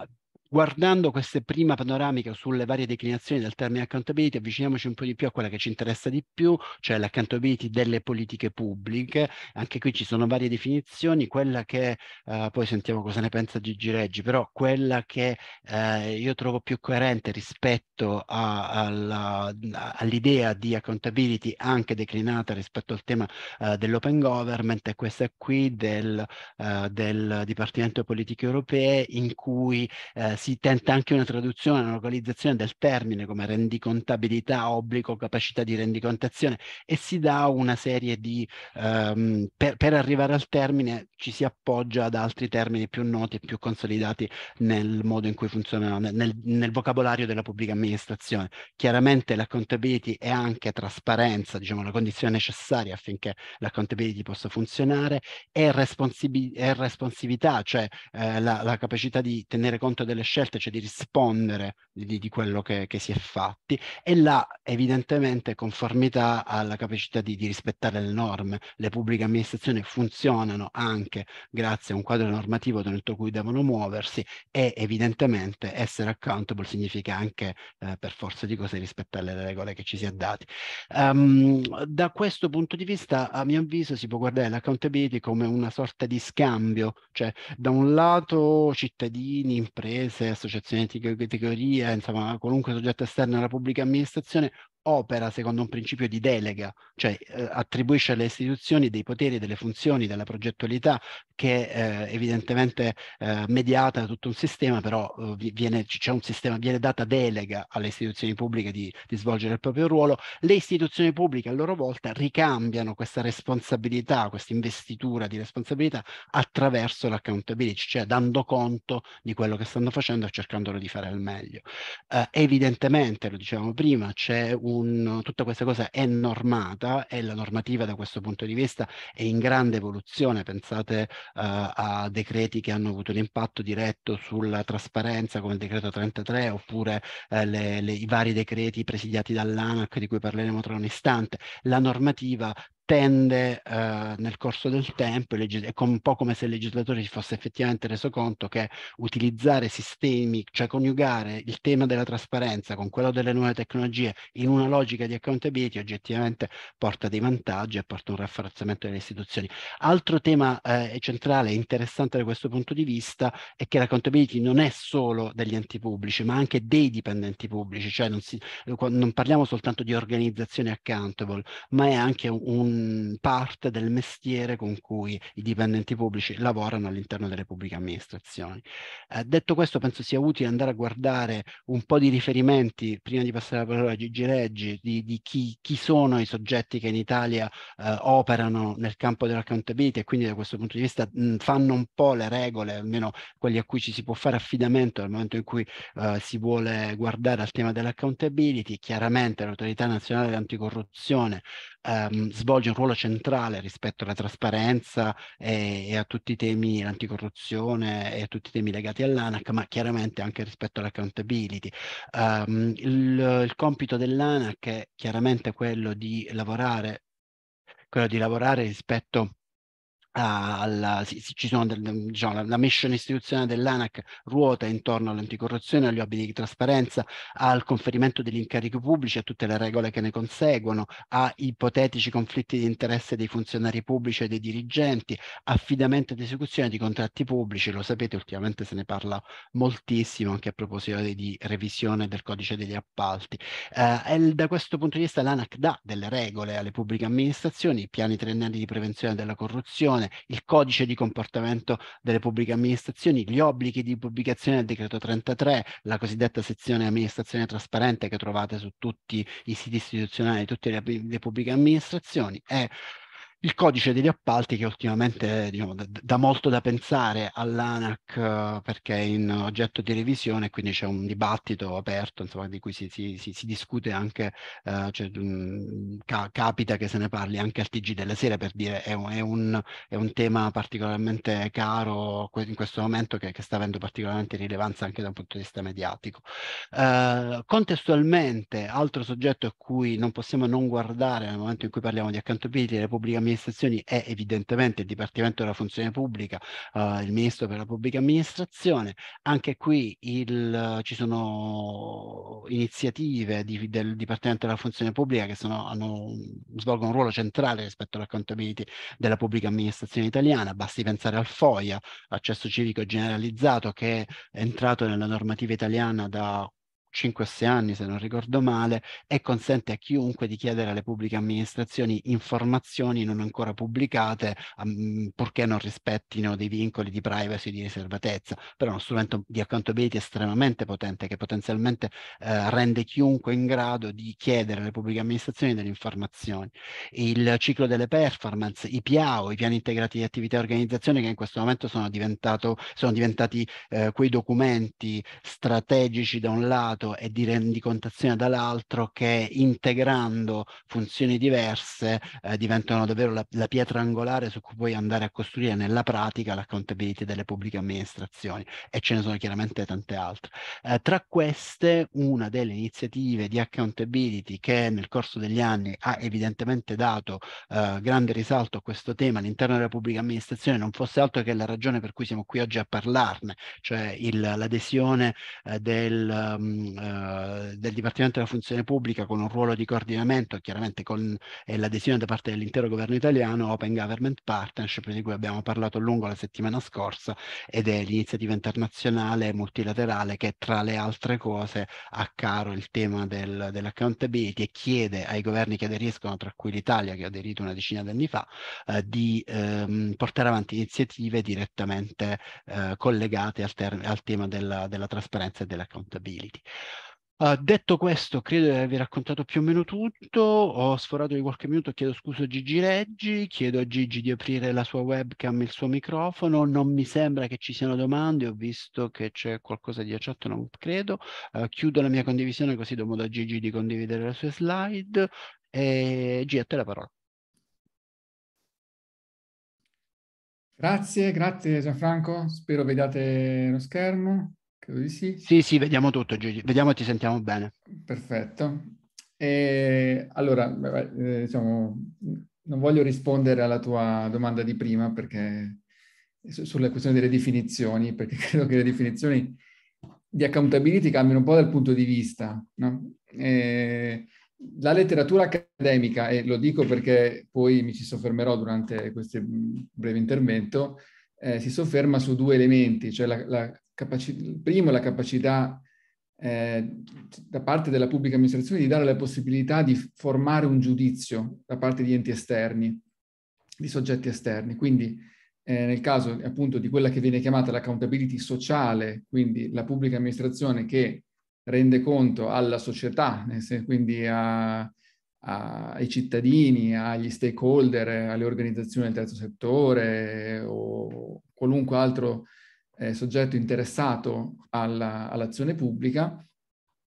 guardando questa prima panoramica sulle varie declinazioni del termine accountability, avviciniamoci un po' di più a quella che ci interessa di più, cioè l'accountability delle politiche pubbliche. Anche qui ci sono varie definizioni, quella che eh, poi sentiamo cosa ne pensa Gigi Reggi, però quella che eh, io trovo più coerente rispetto all'idea di accountability anche declinata rispetto al tema eh, dell'open government è questa qui del, eh, del Dipartimento Politiche Europee in cui eh, si tenta anche una traduzione, una localizzazione del termine come rendicontabilità, obbligo, capacità di rendicontazione e si dà una serie di, um, per, per, arrivare al termine ci si appoggia ad altri termini più noti e più consolidati nel modo in cui funzionano, nel, nel vocabolario della pubblica amministrazione. Chiaramente l'accountability è anche trasparenza, diciamo la condizione necessaria affinché l'accountability possa funzionare e, responsibi- responsività, cioè eh, la, la capacità di tenere conto delle scelta, cioè di rispondere di, di quello che, che, si è fatti e la evidentemente conformità alla capacità di, di, rispettare le norme. Le pubbliche amministrazioni funzionano anche grazie a un quadro normativo dentro cui devono muoversi e evidentemente essere accountable significa anche eh, per forza di cose rispettare le regole che ci si è dati. Um, da questo punto di vista, a mio avviso, si può guardare l'accountability come una sorta di scambio, cioè da un lato cittadini, imprese, associazioni di categoria, insomma qualunque soggetto esterno alla pubblica amministrazione opera secondo un principio di delega, cioè eh, attribuisce alle istituzioni dei poteri, delle funzioni, della progettualità che eh, evidentemente eh, mediata da tutto un sistema, però eh, viene, un sistema, viene, data delega alle istituzioni pubbliche di, di, svolgere il proprio ruolo. Le istituzioni pubbliche a loro volta ricambiano questa responsabilità, questa investitura di responsabilità attraverso l'accountability, cioè dando conto di quello che stanno facendo e cercandolo di fare al meglio. Eh, evidentemente, lo dicevamo prima, c'è un un, tutta questa cosa è normata e la normativa da questo punto di vista è in grande evoluzione. Pensate uh, a decreti che hanno avuto un impatto diretto sulla trasparenza come il decreto 33 oppure eh, le, le, i vari decreti presidiati dall'ANAC di cui parleremo tra un istante. La normativa tende eh, nel corso del tempo, è un po' come se il legislatore si fosse effettivamente reso conto che utilizzare sistemi, cioè coniugare il tema della trasparenza con quello delle nuove tecnologie in una logica di accountability oggettivamente porta dei vantaggi e porta un rafforzamento delle istituzioni. Altro tema eh, centrale e interessante da questo punto di vista è che l'accountability non è solo degli enti pubblici, ma anche dei dipendenti pubblici, cioè non, si, non parliamo soltanto di organizzazioni accountable, ma è anche un mh, parte del mestiere con cui i dipendenti pubblici lavorano all'interno delle pubbliche amministrazioni. Eh, detto questo, penso sia utile andare a guardare un po' di riferimenti, prima di passare la parola a Gigi Reggi, di, di chi, chi, sono i soggetti che in Italia eh, operano nel campo dell'accountability e quindi da questo punto di vista mh, fanno un po' le regole, almeno quelli a cui ci si può fare affidamento nel momento in cui eh, si vuole guardare al tema dell'accountability. Chiaramente l'autorità nazionale anticorruzione ehm, svolge un ruolo centrale rispetto alla trasparenza e, e a tutti i temi, l'anticorruzione e a tutti i temi legati all'ANAC, ma chiaramente anche rispetto all'accountability. Um, il, il compito dell'ANAC è chiaramente quello di lavorare, quello di lavorare rispetto alla, diciamo, la, mission istituzionale dell'ANAC ruota intorno all'anticorruzione, agli obblighi di trasparenza, al conferimento degli incarichi pubblici, a tutte le regole che ne conseguono, a ipotetici conflitti di interesse dei funzionari pubblici e dei dirigenti, affidamento ed esecuzione di contratti pubblici, lo sapete ultimamente se ne parla moltissimo anche a proposito di, di revisione del codice degli appalti. Eh, e da questo punto di vista l'ANAC dà delle regole alle pubbliche amministrazioni, i piani triennali di prevenzione della corruzione, amministrazione, il codice di comportamento delle pubbliche amministrazioni, gli obblighi di pubblicazione del decreto 33, la cosiddetta sezione amministrazione trasparente che trovate su tutti i siti istituzionali di tutte le, le pubbliche amministrazioni e il codice degli appalti che ultimamente diciamo, dà molto da pensare all'ANAC perché è in oggetto di revisione, quindi c'è un dibattito aperto insomma, di cui si, si, si, si discute anche, eh, cioè, mh, mm, ca- capita che se ne parli anche al TG della sera per dire è un, è un, è un tema particolarmente caro in questo momento che, che, sta avendo particolarmente rilevanza anche da un punto di vista mediatico. Eh, contestualmente, altro soggetto a cui non possiamo non guardare nel momento in cui parliamo di accountability Repubblica la amministrazioni è evidentemente il Dipartimento della Funzione Pubblica, eh, il Ministro per la Pubblica Amministrazione. Anche qui il, ci sono iniziative di, del Dipartimento della Funzione Pubblica che sono, hanno, svolgono un ruolo centrale rispetto all'accountability della pubblica amministrazione italiana. Basti pensare al FOIA, accesso civico generalizzato, che è entrato nella normativa italiana da 5-6 anni se non ricordo male e consente a chiunque di chiedere alle pubbliche amministrazioni informazioni non ancora pubblicate um, purché non rispettino dei vincoli di privacy e di riservatezza. Però è uno strumento di accountability estremamente potente che potenzialmente eh, rende chiunque in grado di chiedere alle pubbliche amministrazioni delle informazioni. Il ciclo delle performance, i PAO, i piani integrati di attività e organizzazione che in questo momento sono, sono diventati eh, quei documenti strategici da un lato lato e di rendicontazione dall'altro che integrando funzioni diverse eh, diventano davvero la, la, pietra angolare su cui puoi andare a costruire nella pratica l'accountability delle pubbliche amministrazioni e ce ne sono chiaramente tante altre. Eh, tra queste una delle iniziative di accountability che nel corso degli anni ha evidentemente dato eh, grande risalto a questo tema all'interno della pubblica amministrazione non fosse altro che la ragione per cui siamo qui oggi a parlarne, cioè il, l'adesione eh, del, um, eh, del Dipartimento della Funzione Pubblica con un ruolo di coordinamento, chiaramente con eh, l'adesione da parte dell'intero governo italiano, Open Government Partnership, di cui abbiamo parlato a lungo la settimana scorsa, ed è l'iniziativa internazionale multilaterale che tra le altre cose ha caro il tema del, dell'accountability e chiede ai governi che aderiscono, tra cui l'Italia che ha aderito una decina di anni fa, eh, di ehm, portare avanti iniziative direttamente eh, collegate al, al tema della, della trasparenza e dell'accountability. Uh, detto questo, credo di aver raccontato più o meno tutto, ho sforato di qualche minuto, chiedo scusa a Gigi Reggi, chiedo a Gigi di aprire la sua webcam e il suo microfono, non mi sembra che ci siano domande, ho visto che c'è qualcosa di chat, non credo, uh, chiudo la mia condivisione così do modo a Gigi di condividere le sue slide e Gigi a te la parola. Grazie, grazie Gianfranco, spero vediate lo schermo. Sì? sì, sì, vediamo tutto Gigi, vediamo e ti sentiamo bene. Perfetto. E allora, beh, eh, diciamo, non voglio rispondere alla tua domanda di prima perché sulla questione delle definizioni, perché *laughs* credo che le definizioni di accountability cambiano un po' dal punto di vista. No? E la letteratura accademica, e lo dico perché poi mi ci soffermerò durante questo breve intervento, eh, si sofferma su due elementi, cioè la, la, capaci- primo la capacità eh, da parte della pubblica amministrazione di dare la possibilità di formare un giudizio da parte di enti esterni, di soggetti esterni. Quindi eh, nel caso appunto di quella che viene chiamata l'accountability sociale, quindi la pubblica amministrazione che rende conto alla società, quindi a, a, ai cittadini, agli stakeholder, alle organizzazioni del terzo settore o qualunque altro eh, soggetto interessato alla, all'azione pubblica,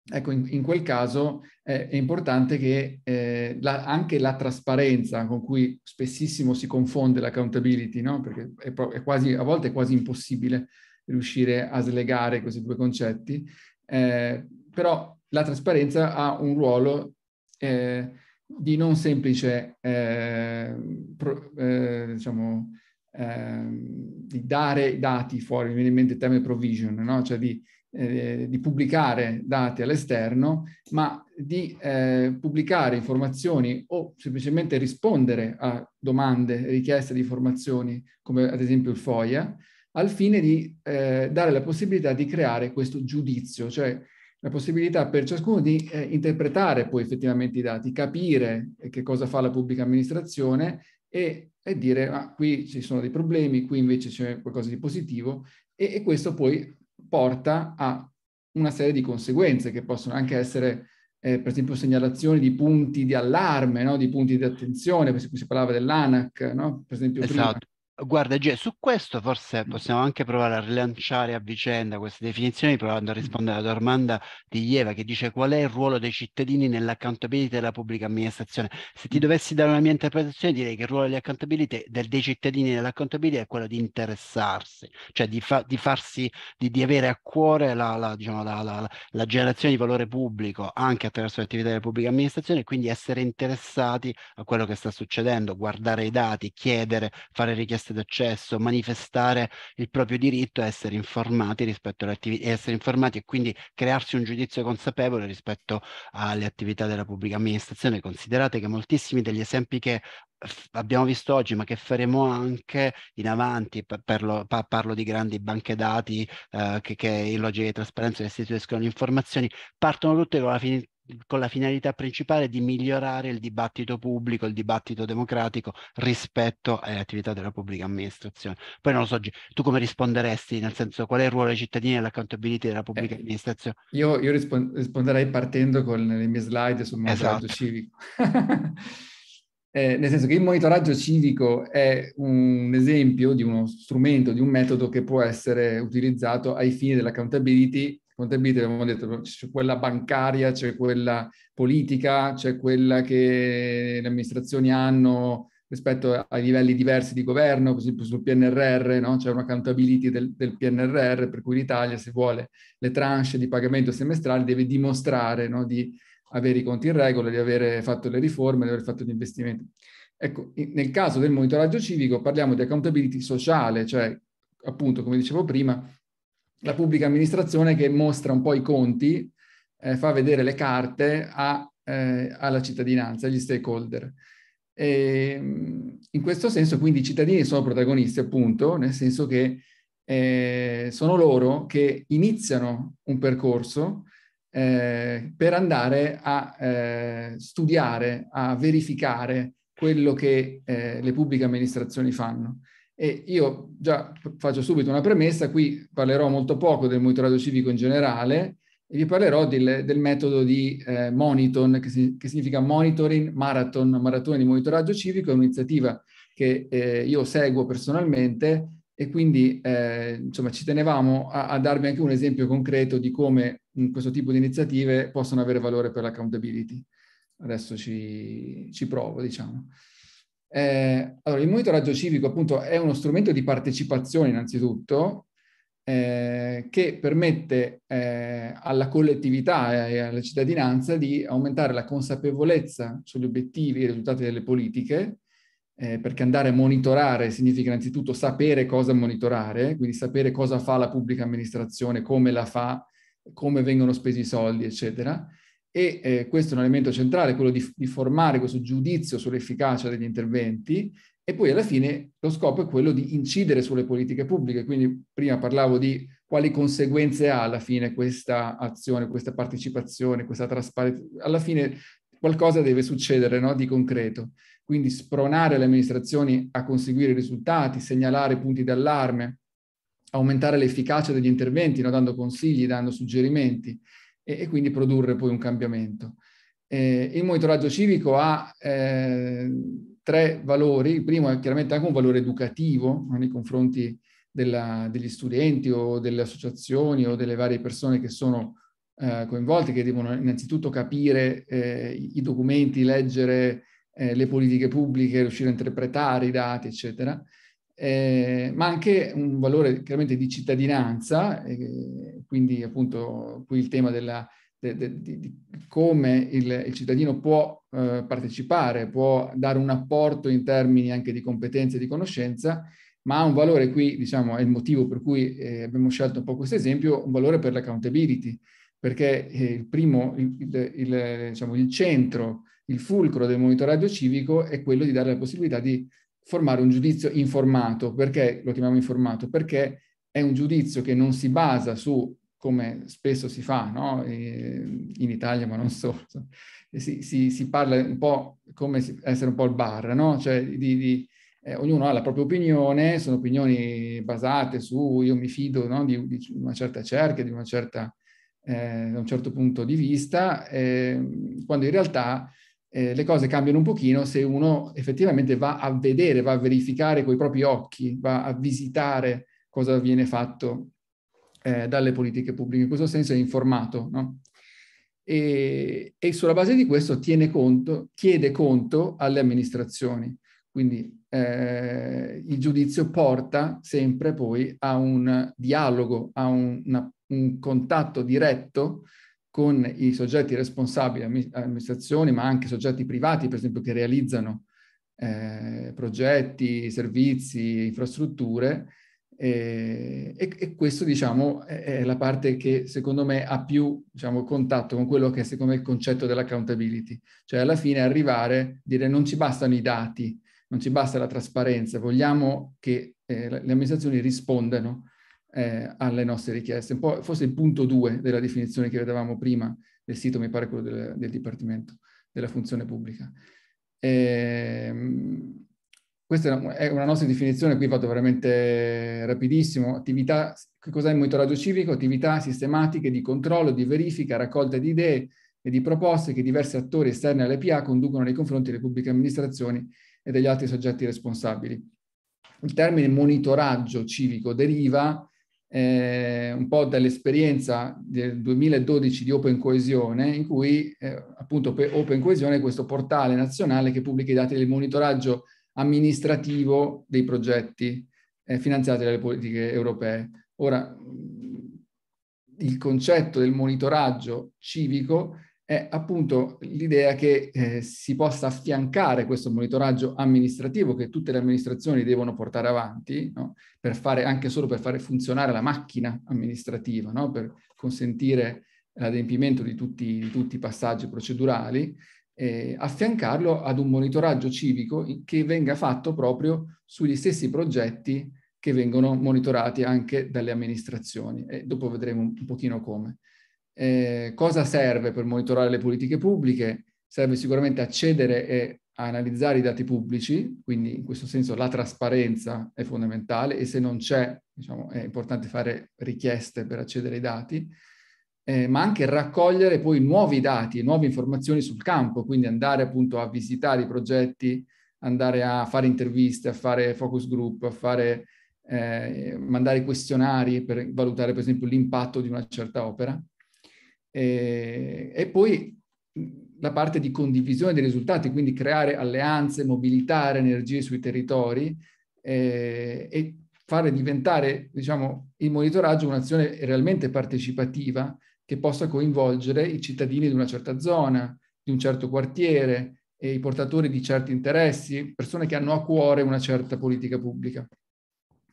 ecco, in, in quel caso eh, è importante che eh, la, anche la trasparenza con cui spessissimo si confonde l'accountability, no? perché è, è quasi, a volte è quasi impossibile riuscire a slegare questi due concetti, eh, però la trasparenza ha un ruolo eh, di non semplice eh, pro, eh, diciamo, Ehm, di dare i dati fuori, mi viene in mente il termine provision, no? cioè di, eh, di, pubblicare dati all'esterno, ma di eh, pubblicare informazioni o semplicemente rispondere a domande, richieste di informazioni, come ad esempio il FOIA, al fine di eh, dare la possibilità di creare questo giudizio, cioè la possibilità per ciascuno di eh, interpretare poi effettivamente i dati, capire eh, che cosa fa la pubblica amministrazione e e dire ah, qui ci sono dei problemi, qui invece c'è qualcosa di positivo e, e questo poi porta a una serie di conseguenze che possono anche essere eh, per esempio segnalazioni di punti di allarme, no? di punti di attenzione, si parlava dell'ANAC, no? per esempio esatto. prima, Guarda, G, su questo forse mm. possiamo anche provare a rilanciare a vicenda queste definizioni, provando a rispondere alla domanda di Ieva che dice qual è il ruolo dei cittadini nell'accountability della pubblica amministrazione. Se ti mm. dovessi dare una mia interpretazione, direi che il ruolo del, dei cittadini nell'accountability è quello di interessarsi, cioè di, fa, di farsi, di, di, avere a cuore la, la, diciamo, la, la, generazione di valore pubblico anche attraverso le attività della pubblica amministrazione, e quindi essere interessati a quello che sta succedendo, guardare i dati, chiedere, fare richieste servizi d'accesso, manifestare il proprio diritto a essere informati rispetto alle attività, essere informati e quindi crearsi un giudizio consapevole rispetto alle attività della pubblica amministrazione. Considerate che moltissimi degli esempi che abbiamo visto oggi, ma che faremo anche in avanti, parlo, parlo di grandi banche dati eh, che, che in logica di trasparenza restituiscono le informazioni, partono tutte con la finalità con la finalità principale di migliorare il dibattito pubblico, il dibattito democratico rispetto alle attività della pubblica amministrazione. Poi non lo so, tu come risponderesti, nel senso qual è il ruolo dei cittadini nell'accountability della eh, pubblica eh, amministrazione? Io, io rispon- risponderei partendo con le mie slide sul monitoraggio esatto. civico. *laughs* Eh, nel senso che il monitoraggio civico è un esempio di uno strumento, di un metodo che può essere utilizzato ai fini dell'accountability. Accountability, abbiamo detto, c'è quella bancaria, c'è quella politica, c'è quella che le amministrazioni hanno rispetto ai livelli diversi di governo, per esempio sul PNRR, no? c'è un'accountability del, del, PNRR, per cui l'Italia, se vuole le tranche di pagamento semestrale, deve dimostrare no? di avere i conti in regola, di avere fatto le riforme, di aver fatto gli investimenti. Ecco, nel caso del monitoraggio civico parliamo di accountability sociale, cioè appunto, come dicevo prima, la pubblica amministrazione che mostra un po' i conti, eh, fa vedere le carte a, eh, alla cittadinanza, agli stakeholder. E, mm, in questo senso quindi i cittadini sono protagonisti appunto, nel senso che eh, sono loro che iniziano un percorso eh, per andare a eh, studiare, a verificare quello che eh, le pubbliche amministrazioni fanno. E io già faccio subito una premessa, qui parlerò molto poco del monitoraggio civico in generale e vi parlerò del, del metodo di eh, Moniton, che, si, che, significa Monitoring Marathon, maratona di monitoraggio civico, è un'iniziativa che eh, io seguo personalmente e quindi eh, insomma, ci tenevamo a, a, darvi anche un esempio concreto di come questo tipo di iniziative possono avere valore per l'accountability. Adesso ci, ci provo, diciamo. Eh, allora, il monitoraggio civico appunto è uno strumento di partecipazione innanzitutto eh, che permette eh, alla collettività e alla cittadinanza di aumentare la consapevolezza sugli obiettivi e i risultati delle politiche, eh, perché andare a monitorare significa innanzitutto sapere cosa monitorare, quindi sapere cosa fa la pubblica amministrazione, come la fa, come vengono spesi i soldi, eccetera. E eh, questo è un elemento centrale, quello di, di formare questo giudizio sull'efficacia degli interventi e poi alla fine lo scopo è quello di incidere sulle politiche pubbliche. Quindi prima parlavo di quali conseguenze ha alla fine questa azione, questa partecipazione, questa trasparenza. Alla fine qualcosa deve succedere no? di concreto. Quindi spronare le amministrazioni a conseguire risultati, segnalare punti d'allarme, aumentare l'efficacia degli interventi, no? dando consigli, dando suggerimenti e, e, quindi produrre poi un cambiamento. Eh, il monitoraggio civico ha eh, tre valori, il primo è chiaramente anche un valore educativo nei confronti della, degli studenti o delle associazioni o delle varie persone che sono eh, coinvolte, che devono innanzitutto capire eh, i documenti, leggere eh, le politiche pubbliche, riuscire a interpretare i dati, eccetera eh, ma anche un valore chiaramente di cittadinanza, eh, quindi appunto qui il tema della, de, de, de, di come il, il cittadino può eh, partecipare, può dare un apporto in termini anche di competenze e di conoscenza, ma ha un valore qui, diciamo, è il motivo per cui eh, abbiamo scelto un po' questo esempio, un valore per l'accountability, perché eh, il primo, il, il, il, diciamo, il centro, il fulcro del monitoraggio civico è quello di dare la possibilità di formare un giudizio informato. Perché lo chiamiamo informato? Perché è un giudizio che non si basa su, come spesso si fa no? in Italia, ma non solo, si, si, si, parla un po' come essere un po' il bar, no? cioè di, di, eh, ognuno ha la propria opinione, sono opinioni basate su io mi fido no? di, di, una certa cerchia, di una certa, eh, un certo punto di vista, eh, quando in realtà eh, le cose cambiano un pochino se uno effettivamente va a vedere, va a verificare coi propri occhi, va a visitare cosa viene fatto eh, dalle politiche pubbliche. In questo senso è informato, no? e, e, sulla base di questo conto, chiede conto alle amministrazioni. Quindi eh, il giudizio porta sempre poi a un dialogo, a un, una, un contatto diretto con i soggetti responsabili, amministrazioni, ma anche soggetti privati, per esempio, che realizzano eh, progetti, servizi, infrastrutture. Eh, e, e, questo, diciamo, è la parte che secondo me ha più diciamo, contatto con quello che è secondo me il concetto dell'accountability. Cioè, alla fine arrivare, a dire non ci bastano i dati, non ci basta la trasparenza, vogliamo che eh, le amministrazioni rispondano eh, alle nostre richieste. Un po' forse il punto 2 della definizione che vedevamo prima del sito, mi pare quello del, del Dipartimento della Funzione Pubblica. E, ehm, questa è una nostra definizione, qui vado veramente rapidissimo. Attività, che cos'è il monitoraggio civico? Attività sistematiche di controllo, di verifica, raccolta di idee e di proposte che diversi attori esterni alle PA conducono nei confronti delle pubbliche amministrazioni e degli altri soggetti responsabili. Il termine monitoraggio civico deriva eh, un po' dall'esperienza del 2012 di Open Coesione, in cui eh, appunto Open Coesione è questo portale nazionale che pubblica i dati del monitoraggio amministrativo dei progetti eh, finanziati dalle politiche europee. Ora, il concetto del monitoraggio civico è appunto l'idea che eh, si possa affiancare questo monitoraggio amministrativo che tutte le amministrazioni devono portare avanti, no? per fare, anche solo per fare funzionare la macchina amministrativa, no? per consentire l'adempimento di tutti, di tutti i passaggi procedurali, eh, affiancarlo ad un monitoraggio civico che venga fatto proprio sugli stessi progetti che vengono monitorati anche dalle amministrazioni. E dopo vedremo un pochino come. Eh, cosa serve per monitorare le politiche pubbliche? Serve sicuramente accedere e analizzare i dati pubblici, quindi in questo senso la trasparenza è fondamentale e se non c'è diciamo, è importante fare richieste per accedere ai dati, eh, ma anche raccogliere poi nuovi dati e nuove informazioni sul campo, quindi andare appunto a visitare i progetti, andare a fare interviste, a fare focus group, a fare, eh, mandare questionari per valutare per esempio l'impatto di una certa opera e, eh, e poi la parte di condivisione dei risultati, quindi creare alleanze, mobilitare energie sui territori eh, e fare diventare diciamo, il monitoraggio un'azione realmente partecipativa che possa coinvolgere i cittadini di una certa zona, di un certo quartiere, i portatori di certi interessi, persone che hanno a cuore una certa politica pubblica.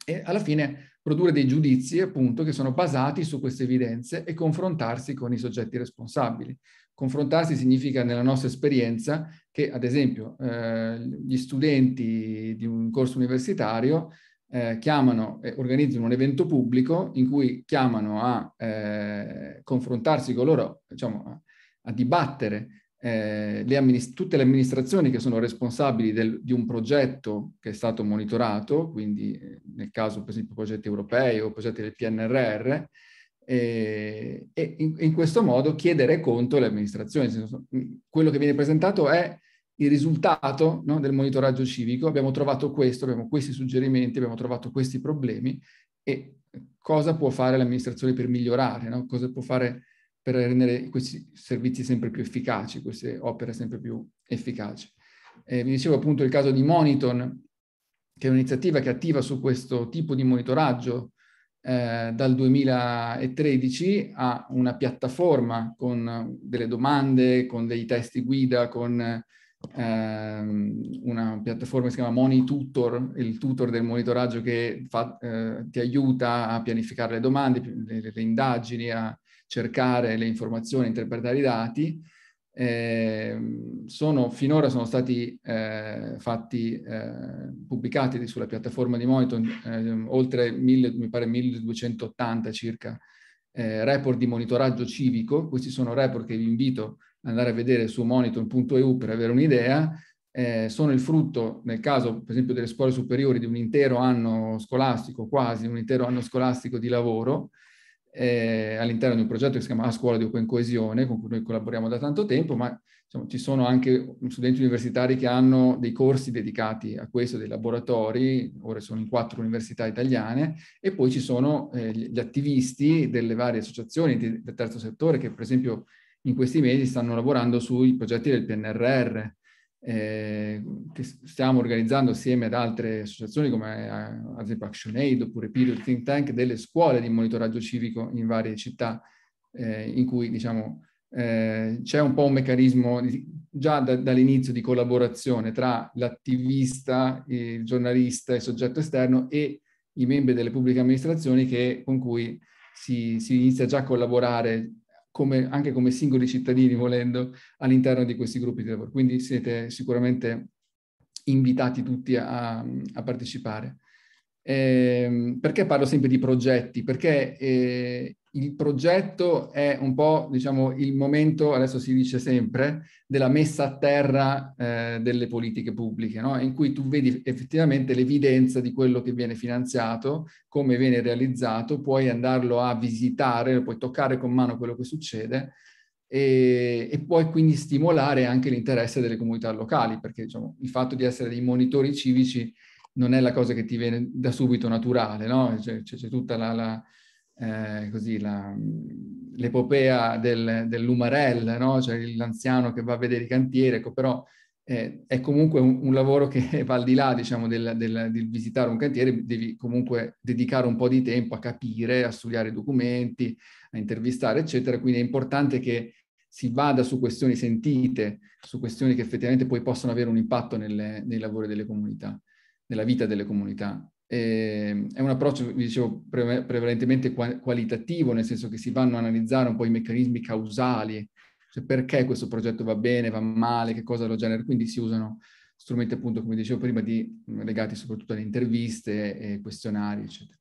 E alla fine produrre dei giudizi appunto che sono basati su queste evidenze e confrontarsi con i soggetti responsabili. Confrontarsi significa nella nostra esperienza che ad esempio eh, gli studenti di un corso universitario eh, chiamano e eh, organizzano un evento pubblico in cui chiamano a eh, confrontarsi con loro, diciamo, a, a dibattere eh, le amministra- tutte le amministrazioni che sono responsabili del, di un progetto che è stato monitorato, quindi eh, nel caso per esempio progetti europei o progetti del PNRR, eh, e in, in, questo modo chiedere conto alle amministrazioni. Mm, quello che viene presentato è il risultato no, del monitoraggio civico, abbiamo trovato questo, abbiamo questi suggerimenti, abbiamo trovato questi problemi e cosa può fare l'amministrazione per migliorare, no? cosa può fare per rendere questi servizi sempre più efficaci, queste opere sempre più efficaci. Eh, vi dicevo appunto il caso di Moniton, che è un'iniziativa che attiva su questo tipo di monitoraggio eh, dal 2013 ha una piattaforma con delle domande, con dei testi guida, con ehm, una piattaforma che si chiama Money il tutor del monitoraggio che fa, eh, ti aiuta a pianificare le domande, le, le indagini, a cercare le informazioni, interpretare i dati. Eh, sono, finora sono stati eh, fatti, eh, pubblicati sulla piattaforma di Monitor ehm, oltre 1000, mi pare 1280 circa, eh, report di monitoraggio civico. Questi sono report che vi invito ad andare a vedere su monitor.eu per avere un'idea. Eh, sono il frutto, nel caso per esempio delle scuole superiori, di un intero anno scolastico, quasi un intero anno scolastico di lavoro, eh, all'interno di un progetto che si chiama A Scuola di Open Coesione, con cui noi collaboriamo da tanto tempo, ma diciamo, ci sono anche studenti universitari che hanno dei corsi dedicati a questo, dei laboratori, ora sono in quattro università italiane, e poi ci sono eh, gli attivisti delle varie associazioni di, del terzo settore che per esempio in questi mesi stanno lavorando sui progetti del PNRR, Ehm, che stiamo organizzando assieme ad altre associazioni come eh, ad esempio ActionAid oppure Period Think Tank, delle scuole di monitoraggio civico in varie città eh, in cui diciamo, eh, c'è un po' un meccanismo di, già da, dall'inizio di collaborazione tra l'attivista, il giornalista, il soggetto esterno e i membri delle pubbliche amministrazioni che, con cui si, si inizia già a collaborare come, anche come singoli cittadini, volendo, all'interno di questi gruppi di lavoro. Quindi siete sicuramente invitati tutti a, a partecipare. Ehm, perché parlo sempre di progetti? Perché eh, il progetto è un po', diciamo, il momento, adesso si dice sempre, della messa a terra eh, delle politiche pubbliche, no? in cui tu vedi effettivamente l'evidenza di quello che viene finanziato, come viene realizzato, puoi andarlo a visitare, puoi toccare con mano quello che succede e, e puoi quindi stimolare anche l'interesse delle comunità locali, perché diciamo, il fatto di essere dei monitori civici non è la cosa che ti viene da subito naturale, no? Cioè, c'è, c'è, tutta la, la, eh, così, la, l'epopea del, dell'umarell, no? Cioè l'anziano che va a vedere i cantieri, ecco, però eh, è comunque un, un, lavoro che *laughs* va al di là, diciamo, del, del, del, visitare un cantiere, devi comunque dedicare un po' di tempo a capire, a studiare i documenti, a intervistare, eccetera, quindi è importante che si vada su questioni sentite, su questioni che effettivamente poi possono avere un impatto nelle, nei lavori delle comunità nella vita delle comunità. E, ehm, è un approccio, vi dicevo, pre- prevalentemente qualitativo, nel senso che si vanno a analizzare un po' i meccanismi causali, cioè perché questo progetto va bene, va male, che cosa lo genera, quindi si usano strumenti appunto, come dicevo prima, di, legati soprattutto alle interviste e questionari, eccetera.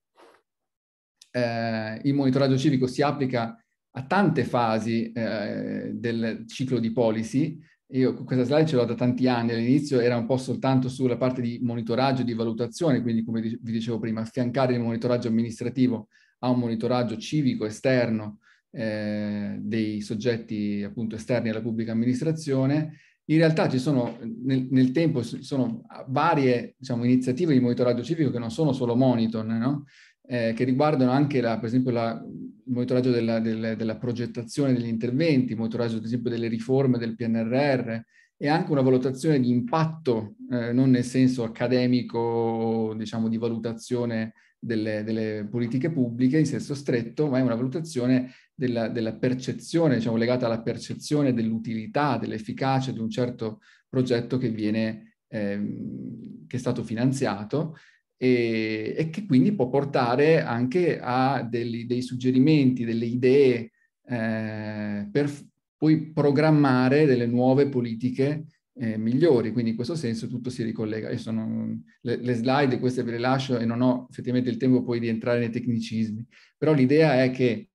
Eh, il monitoraggio civico si applica a tante fasi eh, del ciclo di policy, io questa slide ce l'ho da tanti anni, all'inizio era un po' soltanto sulla parte di monitoraggio e di valutazione, quindi come vi dicevo prima, affiancare il monitoraggio amministrativo a un monitoraggio civico esterno eh, dei soggetti appunto esterni alla pubblica amministrazione. In realtà ci sono nel, nel tempo sono varie diciamo, iniziative di monitoraggio civico che non sono solo Monitor, no? eh, che riguardano anche, la, per esempio, la, il monitoraggio della, del, della, progettazione degli interventi, il monitoraggio, ad esempio, delle riforme del PNRR e anche una valutazione di impatto, eh, non nel senso accademico, diciamo, di valutazione delle, delle, politiche pubbliche in senso stretto, ma è una valutazione della, della percezione, diciamo, legata alla percezione dell'utilità, dell'efficacia di un certo progetto che viene, eh, che è stato finanziato e, e, che quindi può portare anche a degli, dei suggerimenti, delle idee eh, per poi programmare delle nuove politiche eh, migliori. Quindi in questo senso tutto si ricollega. Io sono, le, le, slide, queste ve le lascio e non ho effettivamente il tempo poi di entrare nei tecnicismi, però l'idea è che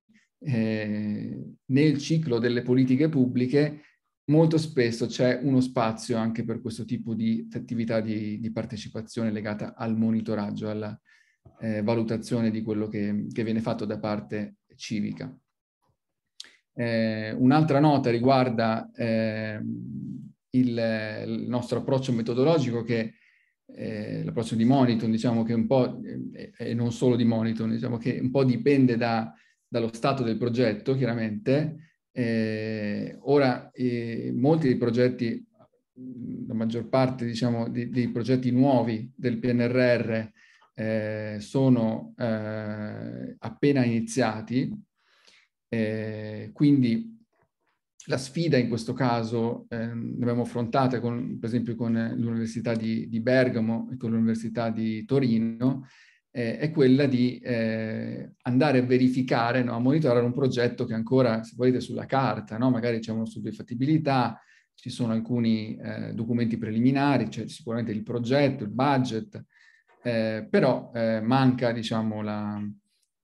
eh, nel ciclo delle politiche pubbliche molto spesso c'è uno spazio anche per questo tipo di attività di, di partecipazione legata al monitoraggio, alla eh, valutazione di quello che, che, viene fatto da parte civica. Eh, un'altra nota riguarda eh, il, il, nostro approccio metodologico che eh, l'approccio di Moniton, diciamo che un po', eh, e non solo di Moniton, diciamo che un po' dipende da, dallo stato del progetto, chiaramente, eh, ora, eh, molti dei progetti, la maggior parte diciamo, di, dei progetti nuovi del PNRR eh, sono eh, appena iniziati, eh, quindi la sfida in questo caso l'abbiamo ehm, affrontata con, per esempio con l'Università di, di Bergamo e con l'Università di Torino, eh, è quella di eh, andare a verificare, no? a monitorare un progetto che ancora, se volete, sulla carta, no? magari c'è uno studio di fattibilità, ci sono alcuni eh, documenti preliminari, c'è sicuramente il progetto, il budget, eh, però eh, manca, diciamo, la,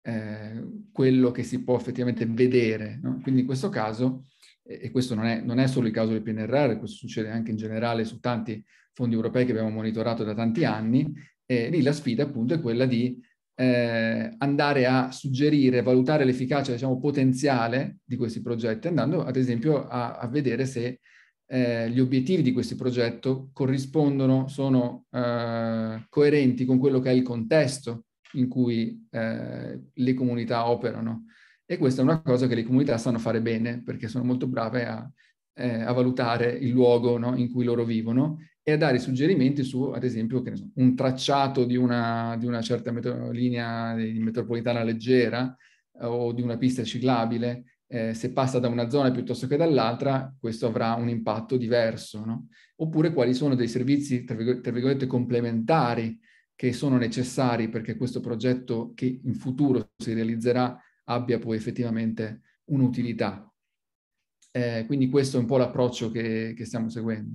eh, quello che si può effettivamente vedere. No? Quindi in questo caso, e questo non è, non è solo il caso del PNRR, questo succede anche in generale su tanti fondi europei che abbiamo monitorato da tanti anni, eh, lì la sfida appunto è quella di eh, andare a suggerire, valutare l'efficacia diciamo, potenziale di questi progetti, andando ad esempio a, a vedere se eh, gli obiettivi di questi progetti corrispondono, sono eh, coerenti con quello che è il contesto in cui eh, le comunità operano. E questa è una cosa che le comunità sanno fare bene, perché sono molto brave a, eh, a valutare il luogo no, in cui loro vivono e a dare suggerimenti su, ad esempio, so, un tracciato di una, di una certa metro, linea di metropolitana leggera eh, o di una pista ciclabile. Eh, se passa da una zona piuttosto che dall'altra, questo avrà un impatto diverso. No? Oppure quali sono dei servizi, tra virgolette, complementari che sono necessari perché questo progetto che in futuro si realizzerà abbia poi effettivamente un'utilità. Eh, quindi questo è un po' l'approccio che, che stiamo seguendo.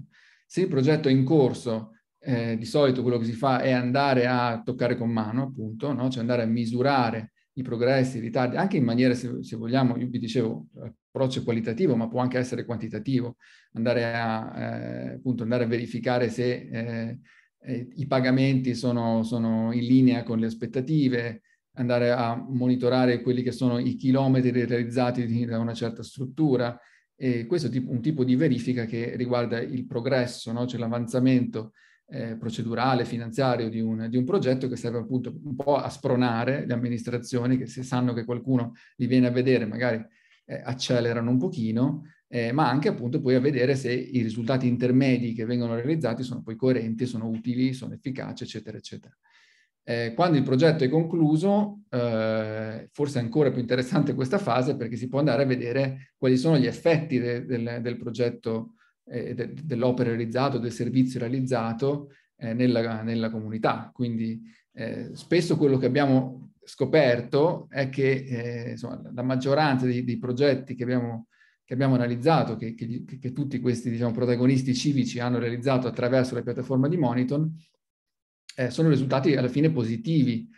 Se il progetto è in corso, eh, di solito quello che si fa è andare a toccare con mano, appunto, no? cioè andare a misurare i progressi, i ritardi, anche in maniera, se, se vogliamo, io vi dicevo, approccio qualitativo, ma può anche essere quantitativo, andare a, eh, appunto, andare a verificare se eh, eh i pagamenti sono, sono, in linea con le aspettative, andare a monitorare quelli che sono i chilometri realizzati da una certa struttura, e questo è un tipo di verifica che riguarda il progresso, no? cioè l'avanzamento eh, procedurale, finanziario di un, di un, progetto che serve appunto un po' a spronare le amministrazioni che se sanno che qualcuno li viene a vedere magari eh, accelerano un pochino, eh, ma anche appunto poi a vedere se i risultati intermedi che vengono realizzati sono poi coerenti, sono utili, sono efficaci, eccetera, eccetera. Eh, quando il progetto è concluso, eh, forse è ancora più interessante *laughs* questa fase perché si può andare a vedere quali sono gli effetti de, del, del, progetto, eh, de, dell'opera realizzato, del servizio realizzato eh, nella, nella, comunità. Quindi eh, spesso quello che abbiamo scoperto è che eh, insomma, la maggioranza dei, dei progetti che abbiamo, che abbiamo analizzato, che, che, che, tutti questi diciamo, protagonisti civici hanno realizzato attraverso la piattaforma di Moniton, eh, sono risultati alla fine positivi,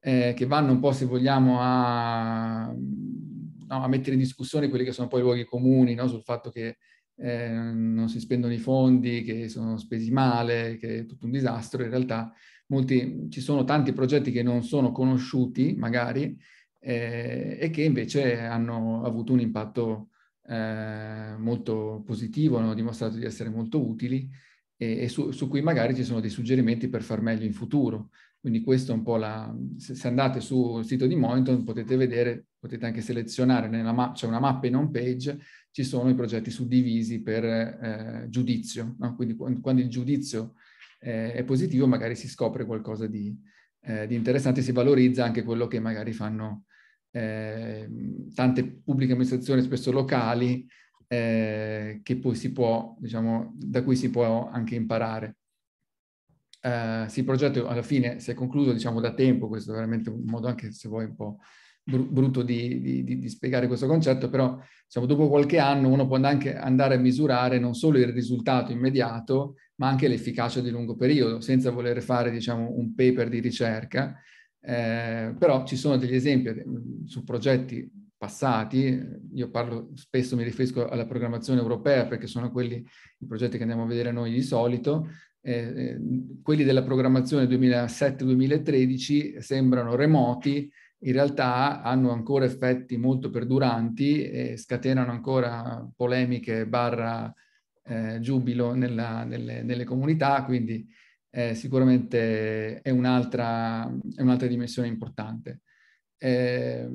eh, che vanno un po', se vogliamo, a, no, a, mettere in discussione quelli che sono poi i luoghi comuni, no? sul fatto che eh, non si spendono i fondi, che sono spesi male, che è tutto un disastro. In realtà molti, ci sono tanti progetti che non sono conosciuti, magari, eh, e che invece hanno avuto un impatto eh, molto positivo, hanno dimostrato di essere molto utili e, e su, su, cui magari ci sono dei suggerimenti per far meglio in futuro. Quindi questo è un po' la... Se, andate sul sito di Moniton potete vedere, potete anche selezionare, ma- c'è una mappa in home page, ci sono i progetti suddivisi per eh, giudizio. No? Quindi quando, quando, il giudizio eh, è positivo magari si scopre qualcosa di, eh, di interessante, si valorizza anche quello che magari fanno eh, tante pubbliche amministrazioni, spesso locali, eh, che poi si può, diciamo, da cui si può anche imparare. Eh, sì, il progetto alla fine si è concluso diciamo, da tempo, questo è veramente un modo anche se vuoi un po' brutto di, di, di, di spiegare questo concetto, però diciamo, dopo qualche anno uno può anche andare a misurare non solo il risultato immediato, ma anche l'efficacia di lungo periodo, senza voler fare diciamo, un paper di ricerca. Eh, però ci sono degli esempi su progetti passati, io parlo spesso, mi riferisco alla programmazione europea perché sono quelli i progetti che andiamo a vedere noi di solito, eh, eh quelli della programmazione 2007-2013 sembrano remoti, in realtà hanno ancora effetti molto perduranti e scatenano ancora polemiche barra eh, giubilo nella, nelle, nelle, comunità, quindi eh, sicuramente è un'altra, è un'altra, dimensione importante. Eh,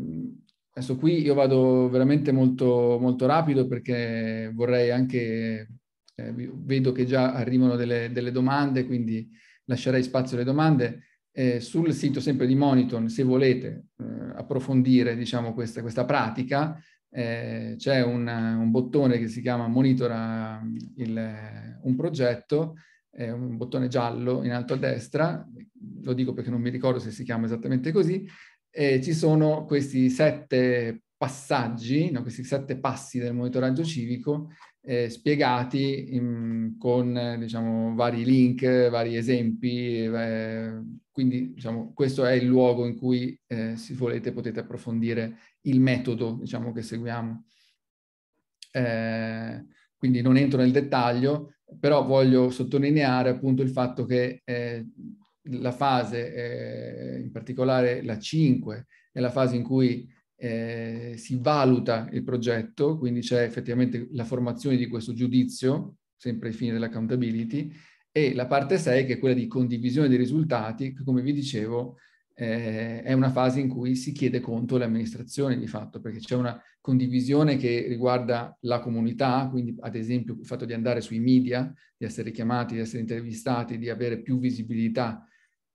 Adesso qui io vado veramente molto, molto rapido perché vorrei anche, eh, vedo che già arrivano delle, delle, domande, quindi lascerei spazio alle domande. Eh, sul sito sempre di Moniton, se volete eh, approfondire diciamo, questa, questa pratica, eh, c'è un, un, bottone che si chiama Monitora mm, il, un progetto, un bottone giallo in alto a destra, lo dico perché non mi ricordo se si chiama esattamente così, eh, ci sono questi sette passaggi, no, questi sette passi del monitoraggio civico eh, spiegati in, con diciamo, vari link, vari esempi, eh, quindi diciamo, questo è il luogo in cui eh, se volete potete approfondire il metodo diciamo, che seguiamo. Eh, quindi non entro nel dettaglio, però voglio sottolineare appunto il fatto che eh, la fase, eh, in particolare la 5, è la fase in cui eh, si valuta il progetto, quindi c'è effettivamente la formazione di questo giudizio, sempre ai fini dell'accountability, e la parte 6 che è quella di condivisione dei risultati, che come vi dicevo eh, è una fase in cui si chiede conto alle amministrazioni di fatto, perché c'è una condivisione che riguarda la comunità, quindi ad esempio il fatto di andare sui media, di essere chiamati, di essere intervistati, di avere più visibilità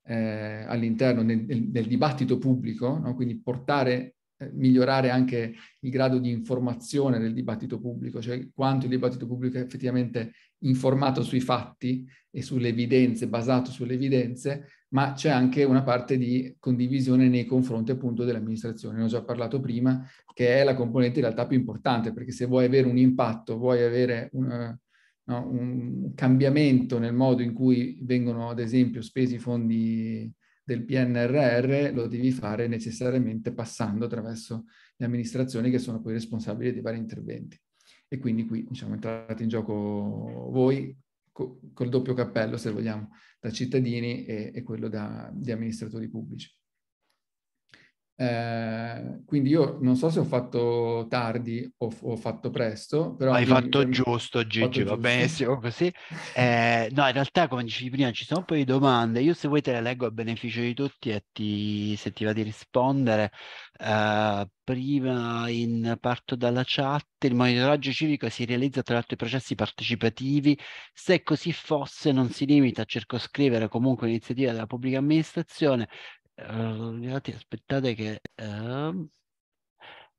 eh, all'interno, nel, nel, dibattito pubblico, no? quindi portare, eh, migliorare anche il grado di informazione del dibattito pubblico, cioè quanto il dibattito pubblico è effettivamente informato sui fatti e sulle evidenze, basato sulle evidenze, ma c'è anche una parte di condivisione nei confronti appunto dell'amministrazione. Ne ho già parlato prima, che è la componente in realtà più importante, perché se vuoi avere un impatto, vuoi avere un, eh, no? un cambiamento nel modo in cui vengono, ad esempio, spesi i fondi del PNRR, lo devi fare necessariamente passando attraverso le amministrazioni che sono poi responsabili dei vari interventi. E quindi qui diciamo, entrate in gioco voi co- col doppio cappello, se vogliamo, da cittadini e, e quello da, di amministratori pubblici. Ehm, quindi io non so se ho fatto tardi o ho fatto presto, però... Hai fatto mi... giusto Gigi, fatto va benissimo così. Eh, no, in realtà come dicevi prima ci sono un po' di domande, io se vuoi te le leggo a beneficio di tutti e ti, se ti va di rispondere. Eh, prima in, parto dalla chat, il monitoraggio civico si realizza attraverso i processi partecipativi, se così fosse non si limita a circoscrivere comunque l'iniziativa della pubblica amministrazione, Ehm, aspettate che... Uh,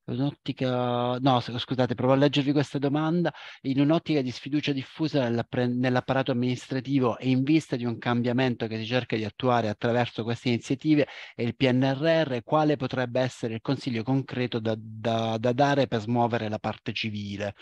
un'ottica... No, scusate, provo a leggervi questa domanda. In un'ottica di sfiducia diffusa nell'apparato amministrativo e in vista di un cambiamento che si cerca di attuare attraverso queste iniziative e il PNRR, quale potrebbe essere il consiglio concreto da, da, da dare per smuovere la parte civile?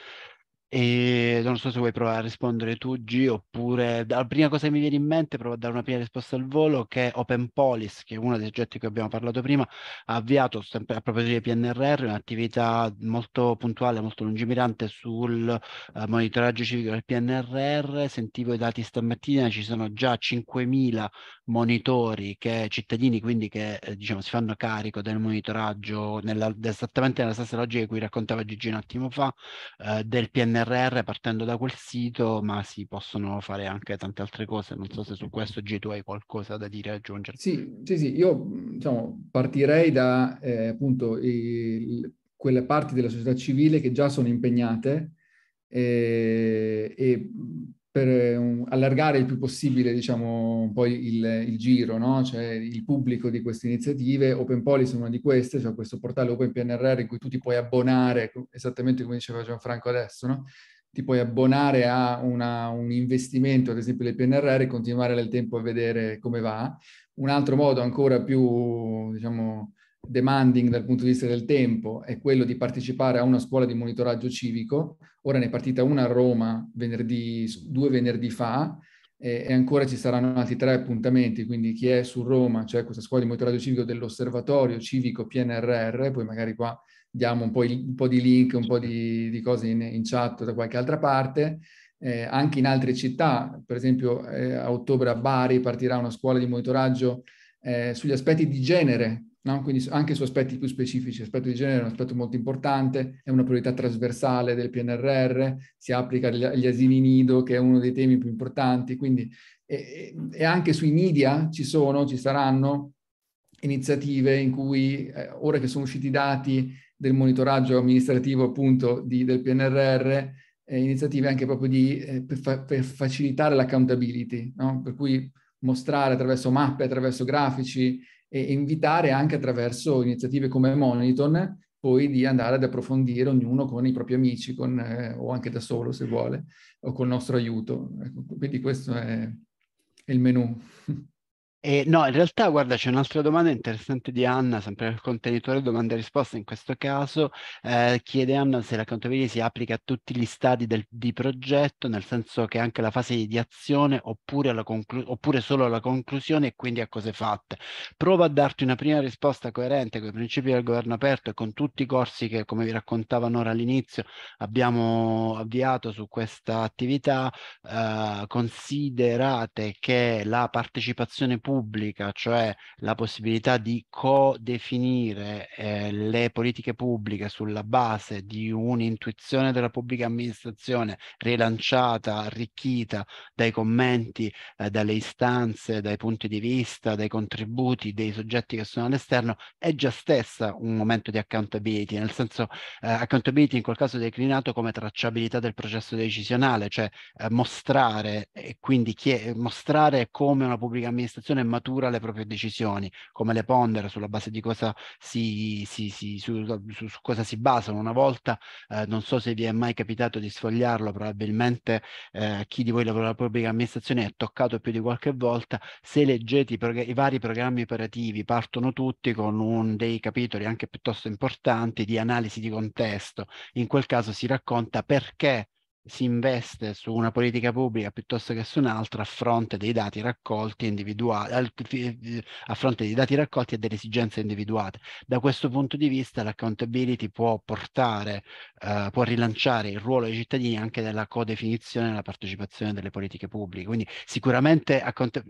E non so se vuoi provare a rispondere tu, G, oppure la prima cosa che mi viene in mente, provo a dare una prima risposta al volo, che Open Police, che è uno dei soggetti che abbiamo parlato prima, ha avviato sempre a proposito di PNRR un'attività molto puntuale, molto lungimirante sul uh, monitoraggio civico del PNRR. Sentivo i dati stamattina, ci sono già 5.000 monitori che, cittadini, quindi che eh, diciamo, si fanno carico del monitoraggio nella, esattamente nella stessa logica di cui raccontava Gigi un attimo fa, eh, del PNRR PNRR partendo da quel sito, ma si possono fare anche tante altre cose. Non so se su questo G tu hai qualcosa da dire, aggiungere. Sì, sì, sì. Io diciamo, partirei da eh, appunto il, quelle parti della società civile che già sono impegnate eh, e per ehm, un, allargare il più possibile, diciamo, poi il, il giro, no? cioè il pubblico di queste iniziative. Open Policy è una di queste, cioè questo portale Open PNRR in cui tu ti puoi abbonare, esattamente come diceva Gianfranco adesso, no? ti puoi abbonare a una, un investimento, ad esempio del PNRR, e continuare nel tempo a vedere come va. Un altro modo ancora più, diciamo, demanding dal punto di vista del tempo è quello di partecipare a una scuola di monitoraggio civico. Ora ne è partita una a Roma venerdì, due venerdì fa e, e ancora ci saranno altri tre appuntamenti, quindi chi è su Roma, c'è cioè questa scuola di monitoraggio civico dell'osservatorio civico PNRR, poi magari qua diamo un po', il, un po di link, un po' di, di cose in, in, chat da qualche altra parte. Eh, anche in altre città, per esempio eh, a ottobre a Bari partirà una scuola di monitoraggio eh, sugli aspetti di genere No? Quindi anche su aspetti più specifici, l'aspetto di genere è un aspetto molto importante, è una priorità trasversale del PNRR, si applica agli asili nido che è uno dei temi più importanti, quindi e, e anche sui media ci sono, ci saranno iniziative in cui, eh, ora che sono usciti i dati del monitoraggio amministrativo appunto di, del PNRR, eh, iniziative anche proprio di, eh, per, fa, per, facilitare l'accountability, no? per cui mostrare attraverso mappe, attraverso grafici, e invitare anche attraverso iniziative come Moniton poi di andare ad approfondire ognuno con i propri amici con, eh, o anche da solo se vuole o col nostro aiuto. Ecco, quindi questo è, è il menù. Eh, no, in realtà, guarda, c'è un'altra domanda interessante di Anna, sempre nel contenitore domande e risposte in questo caso. Eh, chiede Anna se la contabilità si applica a tutti gli stadi del, di progetto, nel senso che anche la fase di azione oppure, alla conclu- oppure solo alla conclusione e quindi a cose fatte. Prova a darti una prima risposta coerente con i principi del governo aperto e con tutti i corsi che, come vi raccontava ora all'inizio, abbiamo avviato su questa attività. Eh, considerate che la partecipazione pubblica pubblica, cioè la possibilità di co-definire eh, le politiche pubbliche sulla base di un'intuizione della pubblica amministrazione rilanciata, arricchita dai commenti, eh, dalle istanze, dai punti di vista, dai contributi dei soggetti che sono all'esterno, è già stessa un momento di accountability, nel senso eh, accountability in quel caso declinato come tracciabilità del processo decisionale, cioè eh, mostrare e quindi mostrare come una pubblica amministrazione e matura le proprie decisioni, come le pondera, sulla base di cosa si, si, si, su, su, su cosa si basano. Una volta, eh, non so se vi è mai capitato di sfogliarlo, probabilmente eh, chi di voi lavora nella pubblica amministrazione è toccato più di qualche volta, se leggete i, prog- i vari programmi operativi partono tutti con un, dei capitoli anche piuttosto importanti di analisi di contesto. In quel caso si racconta perché si investe su una politica pubblica piuttosto che su un'altra a fronte dei dati raccolti individuali, a fronte dei dati raccolti e delle esigenze individuate. Da questo punto di vista l'accountability può portare, eh, può rilanciare il ruolo dei cittadini anche nella codefinizione e nella partecipazione delle politiche pubbliche. Quindi sicuramente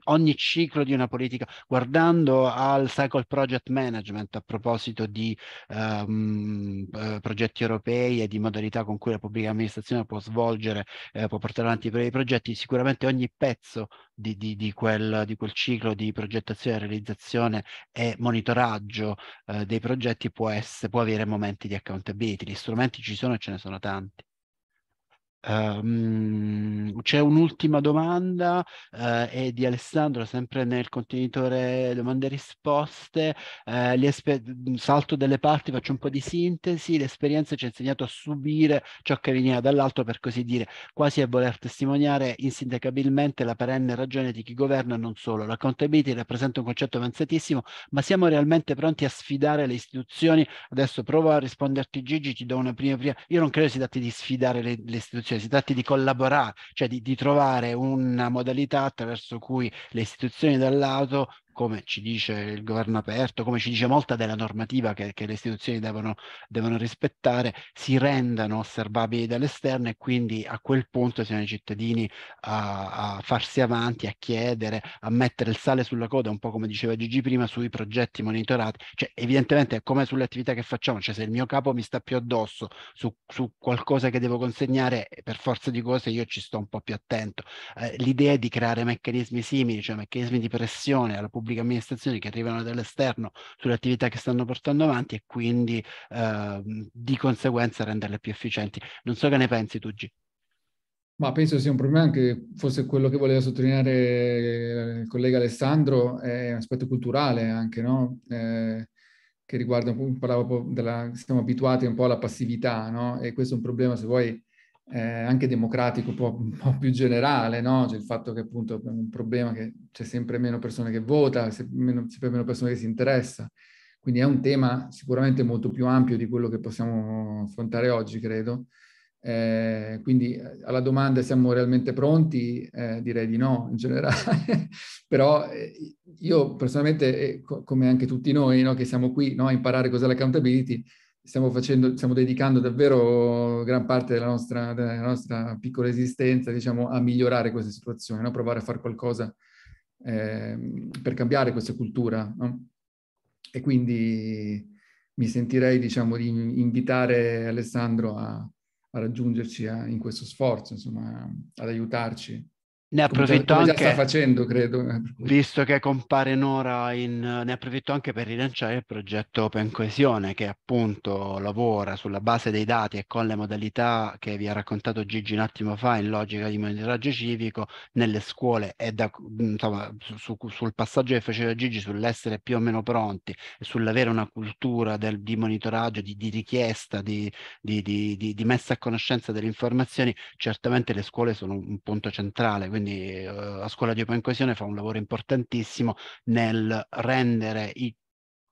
ogni ciclo di una politica, guardando al Cycle Project Management a proposito di ehm, eh, progetti europei e di modalità con cui la pubblica amministrazione può svolgere svolgere, eh, può portare avanti i progetti, sicuramente ogni pezzo di, di, di, quel, di quel, ciclo di progettazione, realizzazione e monitoraggio eh, dei progetti può, essere, può avere momenti di accountability. Gli strumenti ci sono e ce ne sono tanti. Ehm, c'è un'ultima domanda, uh, eh, è di Alessandro, sempre nel contenitore domande e risposte. Uh, salto delle parti, faccio un po' di sintesi. L'esperienza ci ha insegnato a subire ciò che veniva dall'alto, per così dire, quasi a voler testimoniare insindacabilmente la perenne ragione di chi governa, non solo. La accountability rappresenta un concetto avanzatissimo, ma siamo realmente pronti a sfidare le istituzioni. Adesso provo a risponderti, Gigi, ti do una prima. prima. Io non credo si tratti di sfidare le, le istituzioni cioè si tratti di collaborare, cioè di, di trovare una modalità attraverso cui le istituzioni dall'auto come ci dice il governo aperto, come ci dice molta della normativa che, che le istituzioni devono, devono, rispettare, si rendano osservabili dall'esterno e quindi a quel punto siano i cittadini a, a, farsi avanti, a chiedere, a mettere il sale sulla coda, un po' come diceva Gigi prima, sui progetti monitorati. Cioè, evidentemente è come sulle attività che facciamo, cioè se il mio capo mi sta più addosso su, su qualcosa che devo consegnare, eh, per forza di cose io ci sto un po' più attento. Eh, l'idea è di creare meccanismi simili, cioè meccanismi di pressione alla pubblica pubbliche amministrazioni che arrivano dall'esterno sulle attività che stanno portando avanti e quindi eh, di conseguenza renderle più efficienti. Non so che ne pensi tu, G. Ma penso sia un problema anche, forse quello che voleva sottolineare eh, il collega Alessandro, è un aspetto culturale anche, no? Eh, che riguarda, parlavo della, siamo abituati un po' alla passività, no? E questo è un problema, se vuoi, eh, anche democratico un po', un po', più generale, no? Cioè il fatto che appunto è un problema che c'è sempre meno persone che vota, sempre meno persone che si interessa. Quindi è un tema sicuramente molto più ampio di quello che possiamo affrontare oggi, credo. Eh, quindi eh, alla domanda siamo realmente pronti? Eh, direi di no in generale, *laughs* però eh, io personalmente, eh, come anche tutti noi no, che siamo qui no, a imparare cos'è l'accountability, stiamo, facendo, stiamo dedicando davvero gran parte della nostra, della nostra piccola esistenza diciamo, a migliorare questa situazione, no? provare a fare qualcosa eh, per cambiare questa cultura. No? E quindi mi sentirei diciamo, di invitare Alessandro a, a raggiungerci a, eh, in questo sforzo, insomma, ad aiutarci ne approfitto come, come anche, sta facendo, credo. Eh, visto che compare Nora, in, ne approfitto anche per rilanciare il progetto Open Coesione, che appunto lavora sulla base dei dati e con le modalità che vi ha raccontato Gigi un attimo fa in logica di monitoraggio civico nelle scuole e da, insomma, su, sul passaggio che faceva Gigi sull'essere più o meno pronti e sull'avere una cultura del, di monitoraggio, di, di richiesta, di, di, di, messa a conoscenza delle informazioni, certamente le scuole sono un punto centrale. Quindi quindi eh, la scuola di Open Coesione fa un lavoro importantissimo nel rendere i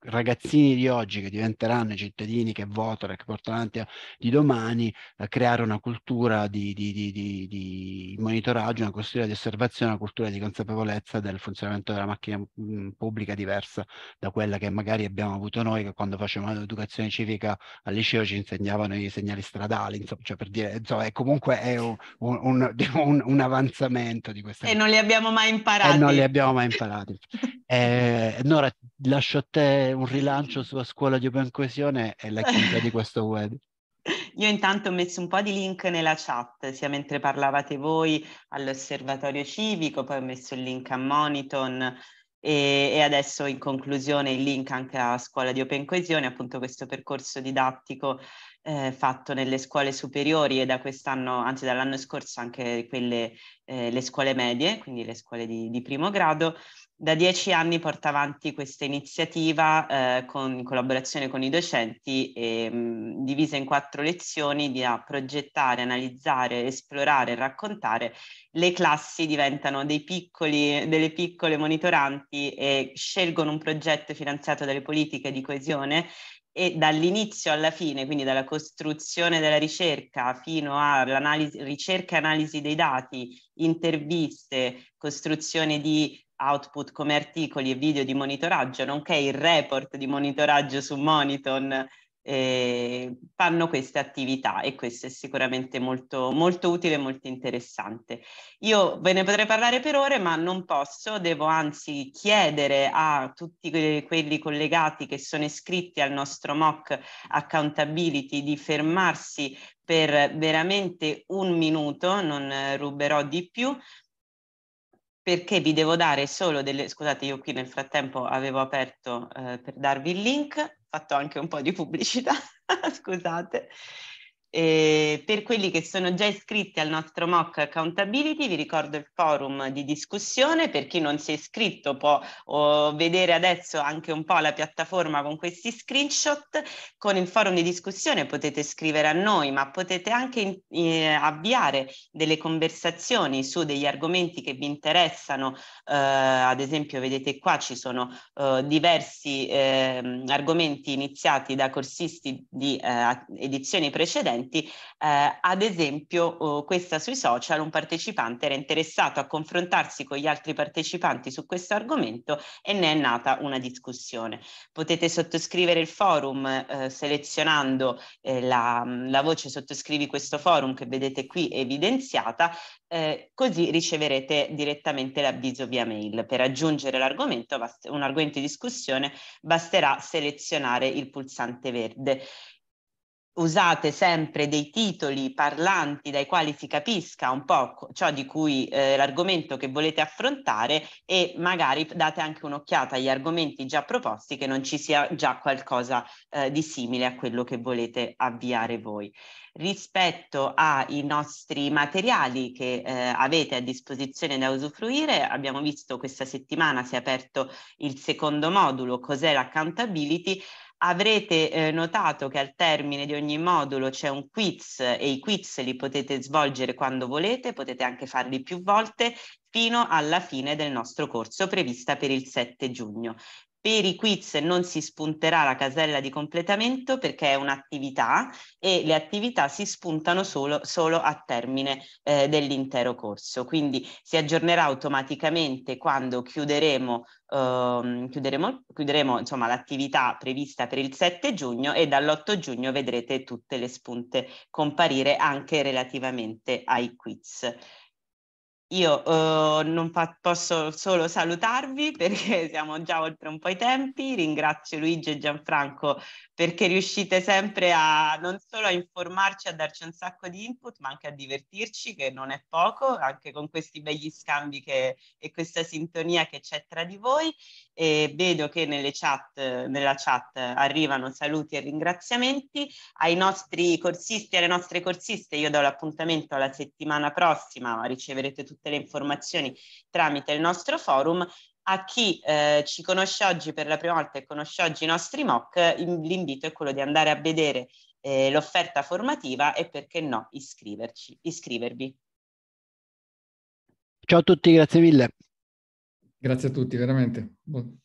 ragazzini di oggi che diventeranno i cittadini che votano e che portano avanti di domani, eh, creare una cultura di, di, di, di, monitoraggio, una cultura di osservazione, una cultura di consapevolezza del funzionamento della macchina mm, pubblica diversa da quella che magari abbiamo avuto noi che quando facevamo l'educazione civica al liceo ci insegnavano i segnali stradali, insomma, cioè per dire, insomma, è comunque è un, un, un, *laughs* un avanzamento di questa... E non li abbiamo mai imparati. E non li abbiamo mai imparati. *laughs* eh, Nora, lascio a te un rilancio *laughs* sulla scuola di open coesione è la chiave di questo *laughs* web. Io intanto ho messo un po' di link nella chat, sia mentre parlavate voi all'osservatorio civico, poi ho messo il link a Moniton e, e adesso in conclusione il link anche alla Scuola di Open Coesione, appunto questo percorso didattico eh, fatto nelle scuole superiori e da quest'anno, anzi dall'anno scorso anche quelle, eh, le scuole medie, quindi le scuole di, di, primo grado. Da dieci anni porta avanti questa iniziativa eh, con, in collaborazione con i docenti, e, mh, mm, divisa in quattro lezioni, di a progettare, analizzare, esplorare raccontare. Le classi diventano piccoli, delle piccole monitoranti e scelgono un progetto finanziato dalle politiche di coesione e dall'inizio alla fine, quindi dalla costruzione della ricerca fino all'analisi, ricerca e analisi dei dati, interviste, costruzione di output come articoli e video di monitoraggio, nonché il report di monitoraggio su Moniton eh, fanno queste attività e questo è sicuramente molto, molto utile e molto interessante. Io ve ne potrei parlare per ore, ma non posso, devo anzi chiedere a tutti que- quelli collegati che sono iscritti al nostro MOC Accountability di fermarsi per veramente un minuto, non ruberò di più, perché vi devo dare solo delle... Scusate, io qui nel frattempo avevo aperto eh, per darvi il link fatto anche un po' di pubblicità, *laughs* scusate. E eh, per quelli che sono già iscritti al nostro mock accountability, vi ricordo il forum di discussione, per chi non si è iscritto può oh, vedere adesso anche un po' la piattaforma con questi screenshot. Con il forum di discussione potete scrivere a noi, ma potete anche eh, avviare delle conversazioni su degli argomenti che vi interessano. Eh, ad esempio, vedete qua ci sono eh, diversi ehm, argomenti iniziati da corsisti di eh, edizioni precedenti utenti. Eh, ad esempio, oh, questa sui social, un partecipante era interessato a confrontarsi con gli altri partecipanti su questo argomento e ne è nata una discussione. Potete sottoscrivere il forum eh, selezionando eh, la, la, voce sottoscrivi questo forum che vedete qui evidenziata, eh, così riceverete direttamente l'avviso via mail. Per aggiungere l'argomento, un argomento di discussione, basterà selezionare il pulsante verde usate sempre dei titoli parlanti dai quali si capisca un po' ciò di cui eh, l'argomento che volete affrontare e magari date anche un'occhiata agli argomenti già proposti che non ci sia già qualcosa eh, di simile a quello che volete avviare voi. Rispetto ai nostri materiali che eh, avete a disposizione da usufruire, abbiamo visto questa settimana si è aperto il secondo modulo, cos'è l'accountability, Avrete eh, notato che al termine di ogni modulo c'è un quiz e i quiz li potete svolgere quando volete, potete anche farli più volte fino alla fine del nostro corso prevista per il 7 giugno. Per i quiz non si spunterà la casella di completamento perché è un'attività e le attività si spuntano solo, solo a termine eh, dell'intero corso. Quindi si aggiornerà automaticamente quando chiuderemo, ehm, chiuderemo, chiuderemo insomma, l'attività prevista per il 7 giugno e dall'8 giugno vedrete tutte le spunte comparire anche relativamente ai quiz. Io eh, non fa- posso solo salutarvi *laughs* perché siamo già oltre un po' i tempi, ringrazio Luigi e Gianfranco perché riuscite sempre a non solo a informarci, a darci un sacco di input, ma anche a divertirci, che non è poco, anche con questi begli scambi che, e questa sintonia che c'è tra di voi e vedo che chat, nella chat arrivano saluti e ringraziamenti. Ai nostri corsisti e alle nostre corsiste io do l'appuntamento alla settimana prossima, riceverete tutte le informazioni tramite il nostro forum. A chi eh, ci conosce oggi per la prima volta e conosce oggi i nostri mock, l'invito è quello di andare a vedere eh, l'offerta formativa e perché no iscriverci, iscrivervi. Ciao a tutti, grazie mille. Grazie a tutti, veramente. Buon...